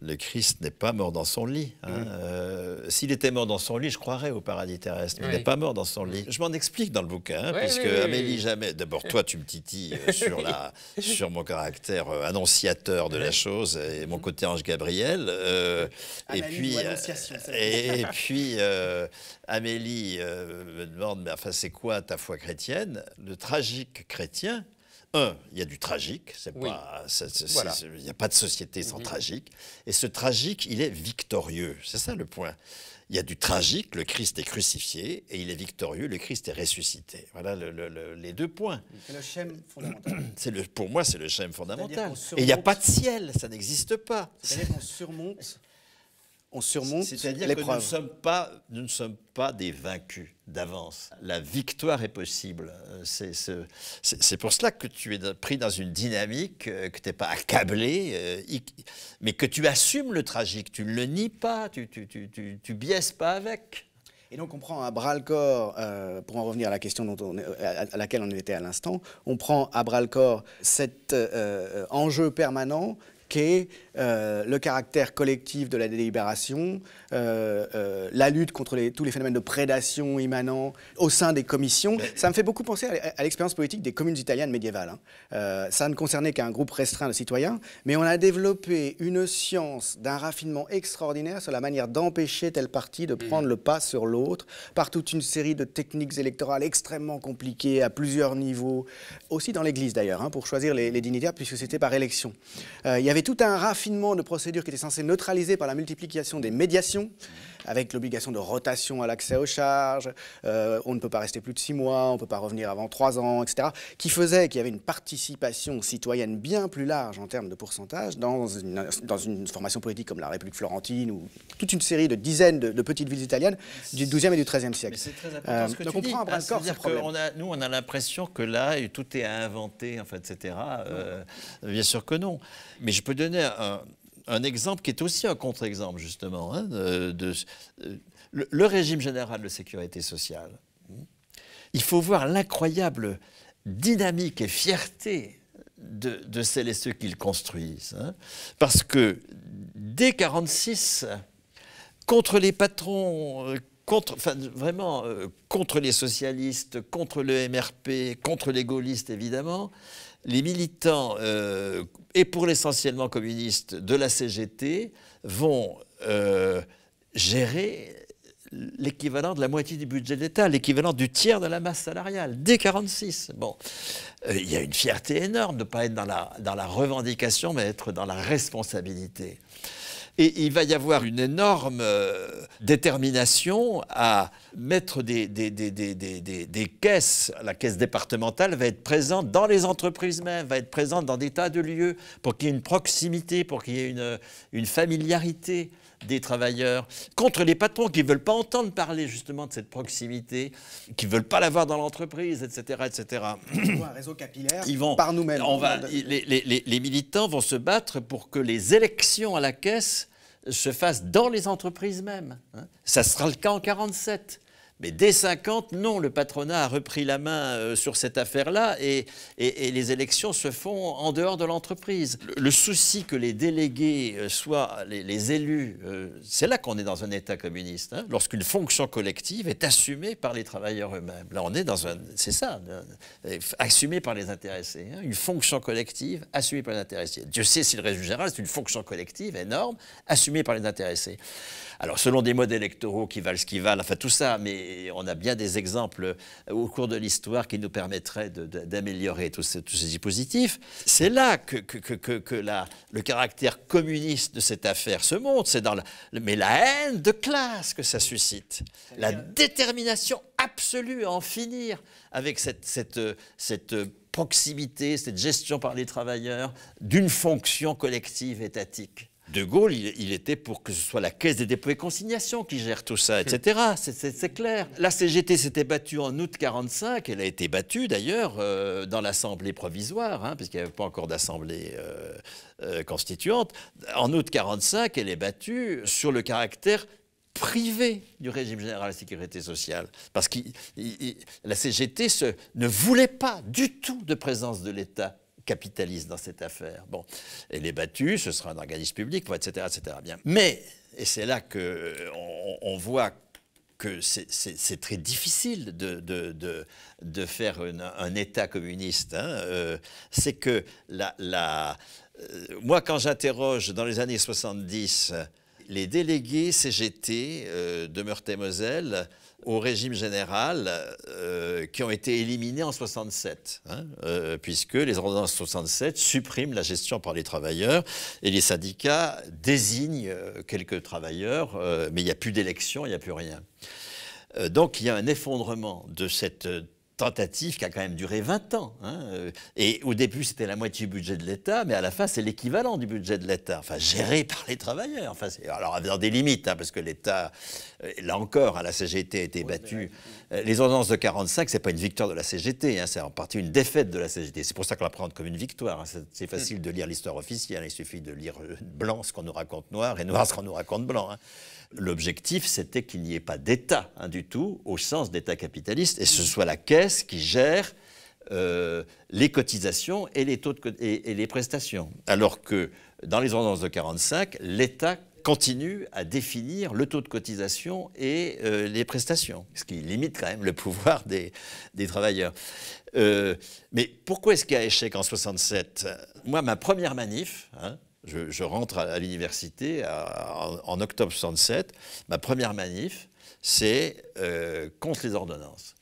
le Christ n'est pas mort dans son lit. Hein. Mm. Euh, s'il était mort dans son lit, je croirais au paradis terrestre, il n'est pas mort dans son lit. Mm. Je m'en explique dans le bouquin, hein, puisque Amélie Jamais... D'abord, toi, tu me titilles euh, sur, mon caractère euh, annonciateur de la chose et mon côté ange Gabriel. Euh, et, puis, et, et, puis, Amélie me demande, mais enfin, c'est quoi ta foi chrétienne Le tragique chrétien, un, il y a du tragique, il n'y a pas de société sans mhm. tragique, et ce tragique, il est victorieux, c'est ça le point. Il y a du tragique, le Christ est crucifié, et il est victorieux, le Christ est ressuscité. Voilà les deux points. C'est le fondamental. pour moi, c'est le schéma fondamental. Et il n'y a pas de ciel, ça n'existe pas. cest à qu'on surmonte on surmonte C'est-à-dire que nous ne, sommes pas, nous sommes pas des vaincus d'avance. La victoire est possible. Euh, c'est pour cela que tu es pris dans une dynamique, euh, que tu n'es pas accablé, euh, mais que tu assumes le tragique, tu ne le nies pas, tu tu, biaises pas avec. Et donc on prend à bras le corps, pour en revenir à la question dont on, à, laquelle on était à l'instant, on prend à bras le corps cet enjeu permanent euh, le caractère collectif de la délibération, euh, euh, la lutte contre tous les phénomènes de prédation immanents au sein des commissions. Ça me fait beaucoup penser à, l'expérience politique des communes italiennes médiévales. Hein. ça ne concernait qu'un groupe restreint de citoyens, mais on a développé une science d'un raffinement extraordinaire sur la manière d'empêcher tel parti de mmh. prendre le pas sur l'autre par toute une série de techniques électorales extrêmement compliquées à plusieurs niveaux, aussi dans l'Église d'ailleurs, hein, pour choisir les, les, dignitaires puisque c'était par élection. il y avait tout un raffinement de procédures qui était censé neutraliser par la multiplication des médiations avec l'obligation de rotation à l'accès aux charges, euh, on ne peut pas rester plus de six mois, on ne peut pas revenir avant trois ans, etc., qui faisait qu'il y avait une participation citoyenne bien plus large en termes de pourcentage dans une, dans une formation politique comme la République florentine ou toute une série de dizaines de, petites villes italiennes du XIIe et du XIIIe siècle. C'est très important euh, ce que tu ah, -dire que nous, on a l'impression que là, tout est à inventer, en fait, etc. Euh, bien sûr que non. Mais je peux donner un, un exemple qui est aussi un contre-exemple, justement, hein, de, euh, le, régime général de sécurité sociale. Il faut voir l'incroyable dynamique et fierté de, celles et ceux qu'ils construisent. Hein. parce que dès 1946, contre les patrons, euh, contre, vraiment, euh, contre les socialistes, contre le MRP, contre les gaullistes, évidemment, les militants, euh, et pour l'essentiellement communistes, de la CGT vont euh, gérer l'équivalent de la moitié du budget de l'État, l'équivalent du tiers de la masse salariale, dès 46. Bon, euh, il y a une fierté énorme de ne pas être dans la, dans la revendication, mais être dans la responsabilité. Et il va y avoir une énorme euh, détermination à mettre des, des, des, caisses. La caisse départementale va être présente dans les entreprises mêmes, va être présente dans des tas de lieux pour qu'il y ait une proximité, pour qu'il y ait une familiarité des travailleurs, contre les patrons qui ne veulent pas entendre parler justement de cette proximité, qui ne veulent pas l'avoir dans l'entreprise, etc. etc. Un réseau capillaire Ils vont, par nous-mêmes. On va, les, militants vont se battre pour que les élections à la caisse se fassent dans les entreprises mêmes. Hein. Ça sera le cas en 1947. Mais dès 50, non, le patronat a repris la main euh, sur cette affaire-là et, et, les élections se font en dehors de l'entreprise. Le, souci que les délégués euh, soient les, élus, euh, c'est là qu'on est dans un État communiste, hein. lorsqu'une fonction collective est assumée par les travailleurs eux-mêmes. Là, on est dans un... C'est ça, hein, assumée par les intéressés. Hein. une fonction collective assumée par les intéressés. Dieu sait si le résultat général, c'est une fonction collective énorme assumée par les intéressés. Alors, selon des modes électoraux qui valent ce qu'ils valent, enfin tout ça, mais on a bien des exemples euh, au cours de l'histoire qui nous permettraient d'améliorer tous ces, dispositifs. C'est là que, le caractère communiste de cette affaire se montre, c'est dans mais la haine de classe que ça suscite, la détermination absolue à en finir avec cette euh, euh, proximité, cette gestion par les travailleurs d'une fonction collective étatique. De Gaulle, il, était pour que ce soit la Caisse des dépôts et consignations qui gère tout ça, etc. Hmm. C'est clair. La CGT s'était battue en août 45. Elle a été battue d'ailleurs euh, dans l'Assemblée provisoire, hein, puisqu'il n'y avait pas encore d'Assemblée euh, euh, constituante. En août 45, elle est battue sur le caractère privé du régime général de sécurité sociale. Parce que la CGT ne voulait pas du tout de présence de l'État capitaliste dans cette affaire. Bon, elle est battue, ce sera un organisme public, etc., etc. Bien. Mais, et c'est là que on, voit que c'est très difficile de, de, de, faire un État communiste. Hein. Euh, c'est que la, euh, moi, quand j'interroge dans les années 70 les délégués CGT euh, de Meurthe-et-Moselle, au régime général euh, qui ont été éliminés en 67, hein, euh, puisque les ordonnances 67 suppriment la gestion par les travailleurs et les syndicats désignent euh, quelques travailleurs, mais il n'y a plus d'élection, il n'y a plus rien. donc il y a un effondrement de cette tentative qui a quand même duré 20 ans. Hein, euh, et au début, c'était la moitié du budget de l'État, mais à la fin, c'est l'équivalent du budget de l'État, enfin, géré par les travailleurs. Enfin, alors, dans des limites, hein, parce que l'État, euh, là encore, hein, la CGT a été battue. Euh, les ordonnances de 45, c'est pas une victoire de la CGT, c'est en partie une défaite de la CGT. C'est pour ça qu'on la présente comme une victoire. C'est facile de lire l'histoire officielle, il suffit de lire blanc ce qu'on nous raconte noir et noir ce qu'on nous raconte blanc. L'objectif, c'était qu'il n'y ait pas d'État hein, du tout, au sens d'État capitaliste, et ce soit la caisse qui gère euh, les cotisations et les, taux les prestations. Alors que dans les ordonnances de 1945, l'État continue à définir le taux de cotisation et euh, les prestations, ce qui limite quand même le pouvoir des, travailleurs. Euh, mais pourquoi est-ce qu'il y a échec en 67 Moi, ma première manif, hein, je, rentre à, l'université en, octobre 67. Ma première manif, c'est euh, contre les ordonnances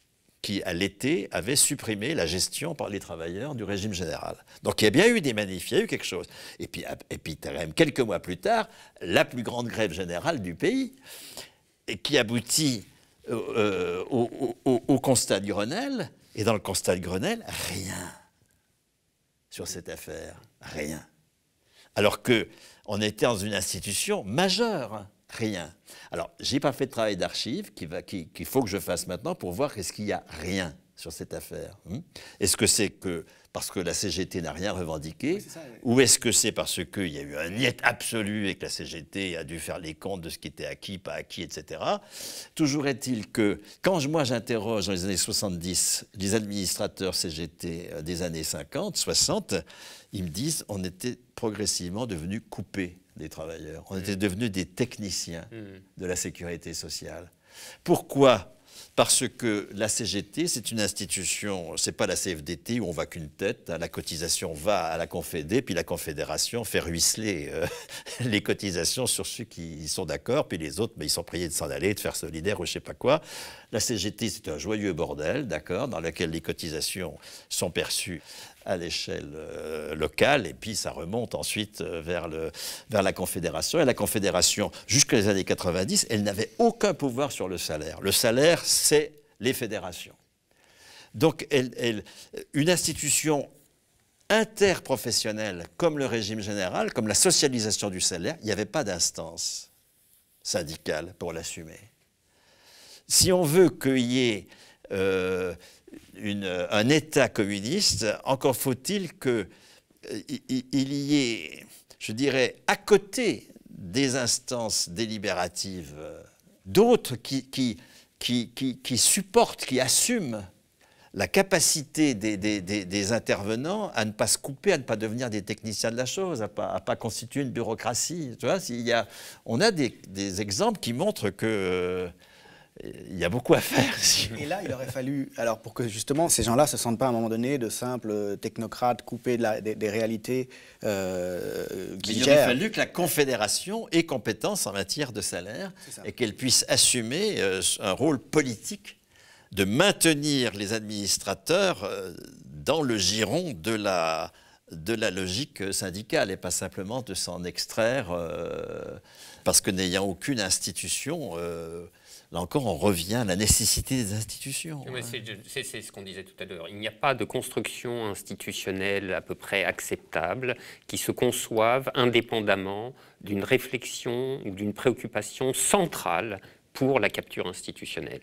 qui, à l'été, avait supprimé la gestion par les travailleurs du régime général. Donc il y a bien eu des manifs, il y a eu quelque chose. Et puis, quelques mois plus tard, la plus grande grève générale du pays, qui aboutit euh, euh, au, constat de Grenelle. Et dans le constat de Grenelle, rien sur cette affaire, rien alors que on était dans une institution majeure. Rien. Alors, j'ai pas fait de travail d'archives qu'il faut que je fasse maintenant pour voir est-ce qu'il n'y a rien sur cette affaire. Hmm est-ce que c'est que parce que la CGT n'a rien revendiqué Ou est-ce que c'est parce qu'il y a eu un niet absolu et que la CGT a dû faire les comptes de ce qui était acquis, pas acquis, etc. Toujours est-il que, quand moi j'interroge dans les années 70 les administrateurs CGT euh, des années 50, 60, ils me disent on était progressivement devenu coupés des travailleurs, on était mmh. devenus des techniciens mmh. de la sécurité sociale. Pourquoi parce que la CGT, c'est une institution, c'est pas la CFDT où on va qu'une tête, hein. la cotisation va à la Confédé, puis la Confédération fait ruisseler euh, les cotisations sur ceux qui sont d'accord, puis les autres, ben, ils sont priés de s'en aller, de faire solidaire ou je sais pas quoi. La CGT, c'est un joyeux bordel, d'accord, dans lequel les cotisations sont perçues à l'échelle euh, locale, et puis ça remonte ensuite euh, vers, le, vers la Confédération. Et la Confédération, jusqu'aux années 90, elle n'avait aucun pouvoir sur le salaire. Le salaire, c'est les fédérations. Donc, elle, une institution interprofessionnelle comme le régime général, comme la socialisation du salaire, il n'y avait pas d'instance syndicale pour l'assumer. Si on veut qu'il y ait euh, un État communiste, encore faut-il qu'il euh, y ait, je dirais, à côté des instances délibératives, euh, d'autres qui, qui, supportent, qui assument la capacité des, des, intervenants à ne pas se couper, à ne pas devenir des techniciens de la chose, à ne pas, constituer une bureaucratie. Tu vois, y a, on a des, exemples qui montrent que euh, il y a beaucoup à faire. et là, il aurait fallu, alors pour que justement ces gens-là se sentent pas à un moment donné de simples technocrates coupés des, réalités euh, Il aurait fallu que la Confédération ait compétence en matière de salaire et qu'elle puisse assumer euh, un rôle politique de maintenir les administrateurs euh, dans le giron de la, de la logique syndicale et pas simplement de s'en extraire euh, parce que n'ayant aucune institution là encore, on revient à la nécessité des institutions. Hein. C'est ce qu'on disait tout à l'heure. Il n'y a pas de construction institutionnelle à peu près acceptable qui se conçoive indépendamment d'une réflexion ou d'une préoccupation centrale pour la capture institutionnelle.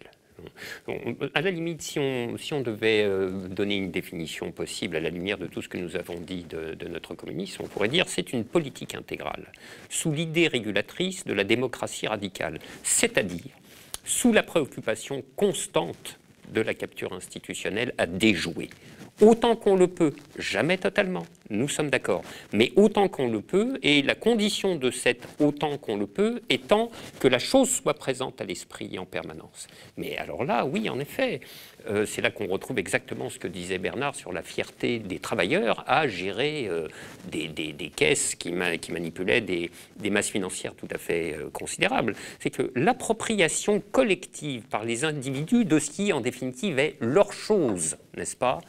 À la limite, si on, devait euh, donner une définition possible à la lumière de tout ce que nous avons dit de, de notre communisme, on pourrait dire c'est une politique intégrale, sous l'idée régulatrice de la démocratie radicale, c'est-à-dire sous la préoccupation constante de la capture institutionnelle à déjouer, autant qu'on le peut, jamais totalement, nous sommes d'accord. Mais autant qu'on le peut, et la condition de cet autant qu'on le peut étant que la chose soit présente à l'esprit en permanence. Mais alors là, oui, en effet, euh, c'est là qu'on retrouve exactement ce que disait Bernard sur la fierté des travailleurs à gérer euh, des, caisses qui, qui manipulaient des, masses financières tout à fait euh, considérables. C'est que l'appropriation collective par les individus de ce qui, en définitive, est leur chose, n'est-ce pas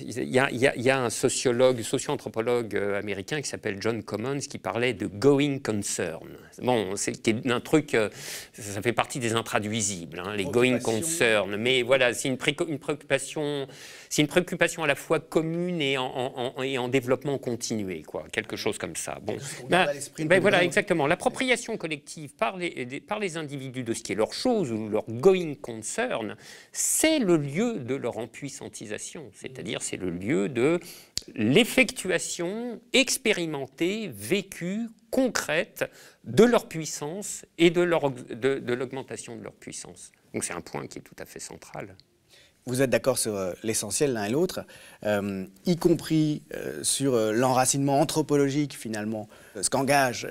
il y, a, il, y un sociologue, socio-anthropologue euh, américain qui s'appelle John Commons qui parlait de going concern. Bon, c'est un truc, euh, ça fait partie des intraduisibles, hein, les going concern. Mais voilà, c'est une, une préoccupation c'est une préoccupation à la fois commune et en, en, développement continué, quoi, quelque chose comme ça. Bon, ben, ben voilà, exactement. L'appropriation collective par les, par les individus de ce qui est leur chose ou leur going concern, c'est le lieu de leur empuissantisation, c'est-à-dire c'est le lieu de l'effectuation expérimentée, vécue, concrète de leur puissance et de l'augmentation de, de, leur puissance. Donc c'est un point qui est tout à fait central vous êtes d'accord sur euh, l'essentiel l'un et l'autre, euh, y compris euh, sur l'enracinement anthropologique finalement, ce qu'engage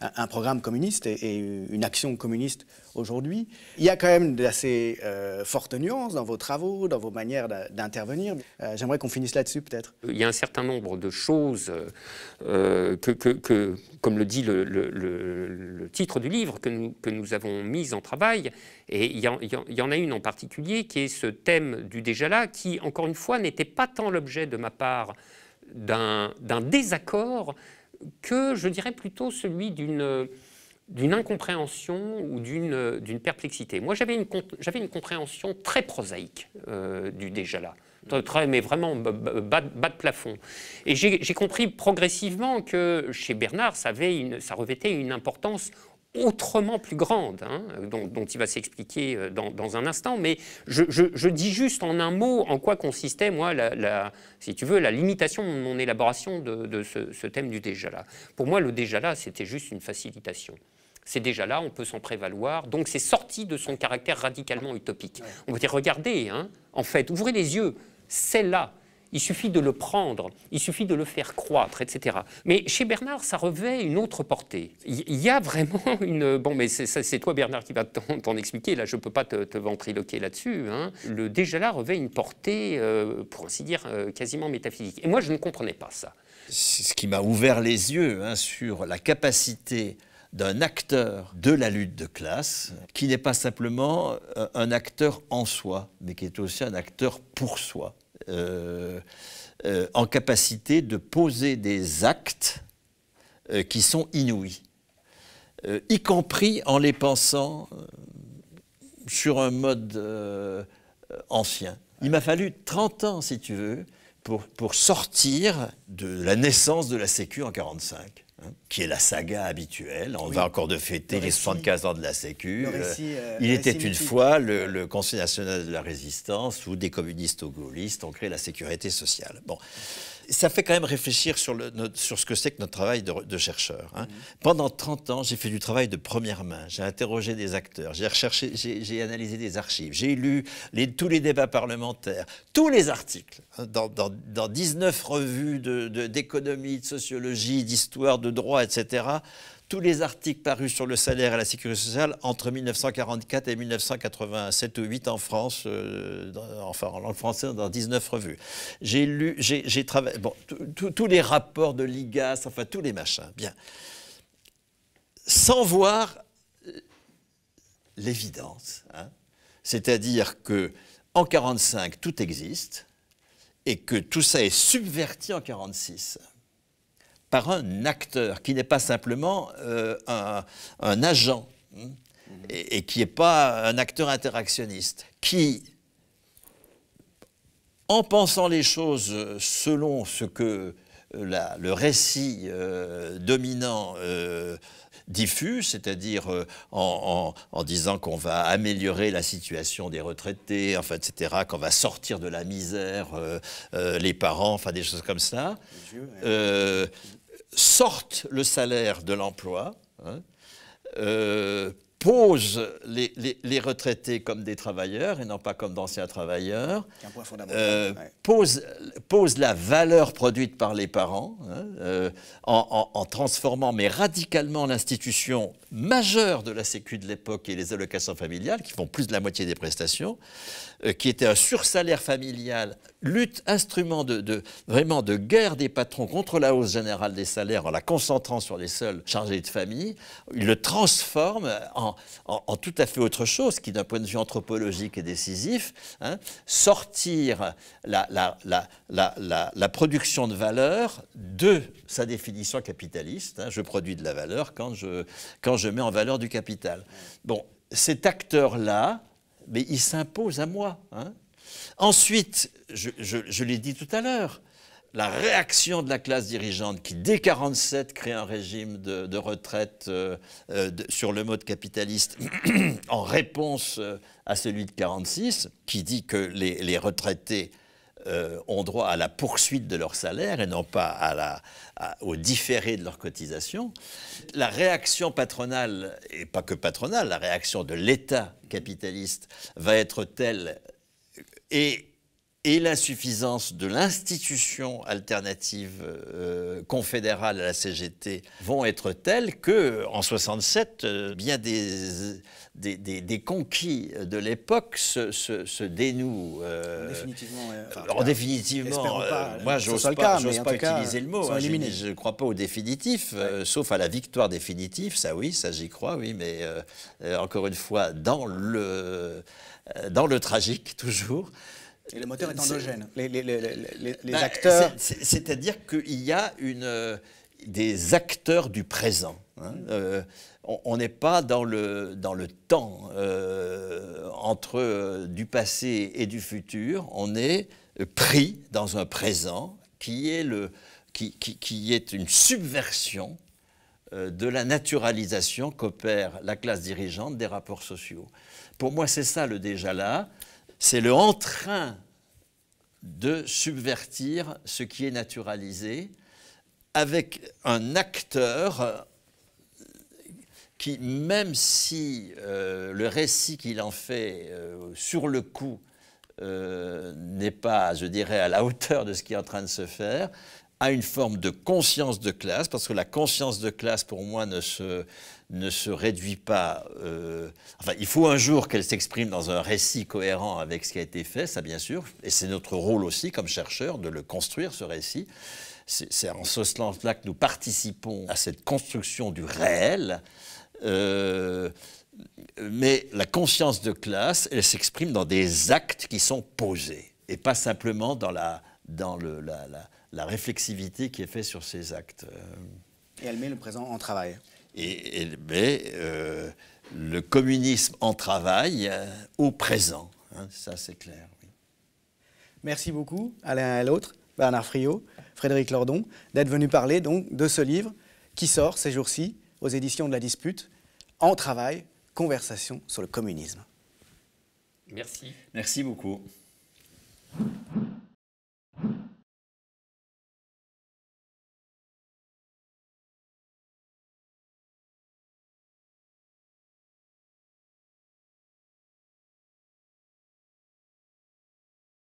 un, programme communiste et une action communiste aujourd'hui. Il y a quand même d'assez euh, fortes nuances dans vos travaux, dans vos manières d'intervenir. Euh, j'aimerais qu'on finisse là-dessus peut-être. Il y a un certain nombre de choses euh, que, que, comme le dit le, titre du livre, que nous, que nous, avons mises en travail. Et il y, en, a une en particulier qui est ce thème du déjà-là qui, encore une fois, n'était pas tant l'objet de ma part d'un désaccord que, je dirais, plutôt celui d'une d'une incompréhension ou euh, d'une perplexité. Moi, j'avais une, une, compréhension très prosaïque euh, du déjà-là, mais vraiment bas, de plafond. Et j'ai compris progressivement que chez Bernard, ça, avait une, ça revêtait une importance autrement plus grande, hein, dont, il va s'expliquer euh, dans, dans, un instant, mais je, je, dis juste en un mot en quoi consistait, moi, la, si tu veux, la limitation de mon élaboration de, de ce, thème du déjà-là. Pour moi, le déjà-là, c'était juste une facilitation c'est déjà là, on peut s'en prévaloir. Donc c'est sorti de son caractère radicalement utopique. On peut dire, regardez, hein, en fait, ouvrez les yeux, c'est là. Il suffit de le prendre, il suffit de le faire croître, etc. Mais chez Bernard, ça revêt une autre portée. Il y a vraiment une... Bon, mais c'est toi, Bernard, qui va t'en expliquer. Là, je ne peux pas te, ventriloquer là-dessus. Hein. Le déjà là revêt une portée, euh, pour ainsi dire, euh, quasiment métaphysique. Et moi, je ne comprenais pas ça. C'est Ce qui m'a ouvert les yeux hein, sur la capacité d'un acteur de la lutte de classe qui n'est pas simplement euh, un acteur en soi, mais qui est aussi un acteur pour soi, euh, euh, en capacité de poser des actes qui sont inouïs, y compris en les pensant sur un mode ancien. Il m'a fallu 30 ans, si tu veux, pour, pour sortir de la naissance de la Sécu en 1945. Hein, qui est la saga habituelle. On va encore de fêter les 75 ans de la Sécu. Euh, Il était une fois le, Conseil national de la résistance où des communistes au gaullistes ont créé la sécurité sociale. Bon ça fait quand même réfléchir sur, sur ce que c'est que notre travail de, chercheur. Hein. Mm-hmm. Pendant 30 ans, j'ai fait du travail de première main. J'ai interrogé des acteurs, j'ai recherché, j'ai analysé des archives, j'ai lu tous les débats parlementaires, tous les articles hein, dans, dans, 19 revues d'économie, de sociologie, d'histoire, de droit, etc tous les articles parus sur le salaire et la sécurité sociale entre 1944 et 1987 ou 8 en France, euh, enfin en langue française, dans 19 revues. J'ai lu, j'ai travaillé, bon, tous les rapports de l'IGAS, enfin tous les machins, bien. Sans voir euh, l'évidence, hein. c'est-à-dire que en 1945, tout existe et que tout ça est subverti en 1946 par un acteur qui n'est pas simplement euh, un, agent hein, et, qui n'est pas un acteur interactionniste, qui, en pensant les choses euh, selon ce que euh, le récit dominant diffuse, c'est-à-dire en, disant qu'on va améliorer la situation des retraités, enfin, etc., qu'on va sortir de la misère les parents, enfin des choses comme ça sortent le salaire de l'emploi, pose hein, euh, posent les, retraités comme des travailleurs et non pas comme d'anciens travailleurs, euh, posent pose la valeur produite par les parents hein, euh, en, en, transformant mais radicalement l'institution majeure de la Sécu de l'époque et les allocations familiales qui font plus de la moitié des prestations euh, qui était un sursalaire familial, lutte, instrument de, vraiment de guerre des patrons contre la hausse générale des salaires en la concentrant sur les seuls chargés de famille, il le transforme en, tout à fait autre chose qui, d'un point de vue anthropologique, est décisif. Hein, sortir la, production de valeur de sa définition capitaliste. Hein, je produis de la valeur quand je, quand je mets en valeur du capital. Bon, cet acteur-là, mais il s'impose à moi. Hein. Ensuite, je, l'ai dit tout à l'heure, la réaction de la classe dirigeante qui, dès 1947, crée un régime de, retraite euh, euh, sur le mode capitaliste en réponse euh, à celui de 1946, qui dit que les retraités euh, ont droit à la poursuite de leur salaire et non pas au différé de leur cotisation. La réaction patronale, et pas que patronale, la réaction de l'État capitaliste va être telle et et l'insuffisance de l'institution alternative euh, confédérale à la CGT vont être telles que, en 67, euh, bien des, des, conquis de l'époque se, dénouent. Euh, définitivement. Enfin, définitivement, pas, moi, je pas, pas utiliser le mot. Hein, je ne crois pas au définitif, sauf à la victoire définitive. Ça, oui, ça, j'y crois, oui, mais encore une fois, dans le, dans le tragique, toujours. Et le moteur est endogène. les, bah, acteurs. C'est-à-dire qu'il y a une, euh, des acteurs du présent. Hein. Mmh. Euh, on n'est pas dans le, dans le temps euh, entre du passé et du futur. On est pris dans un présent qui est, le, qui, qui, qui est une subversion de la naturalisation qu'opère la classe dirigeante des rapports sociaux. Pour moi, c'est ça le déjà là c'est le en train de subvertir ce qui est naturalisé avec un acteur qui, même si euh, le récit qu'il en fait euh, sur le coup euh, n'est pas, je dirais, à la hauteur de ce qui est en train de se faire, a une forme de conscience de classe, parce que la conscience de classe, pour moi, ne se, ne se réduit pas. Euh, enfin, il faut un jour qu'elle s'exprime dans un récit cohérent avec ce qui a été fait, ça bien sûr, et c'est notre rôle aussi comme chercheurs de le construire ce récit. C'est en ce sens-là que nous participons à cette construction du réel. Euh, mais la conscience de classe, elle s'exprime dans des actes qui sont posés, et pas simplement dans la, dans la réflexivité qui est faite sur ces actes. Et elle met le présent en travail. Et, mais, euh, le communisme en travail euh, au présent, hein, ça c'est clair. Merci beaucoup à l'un et à l'autre, Bernard Friot, Frédéric Lordon, d'être venu parler donc de ce livre qui sort ces jours-ci aux éditions de la dispute, En travail, conversation sur le communisme. Merci. Merci beaucoup.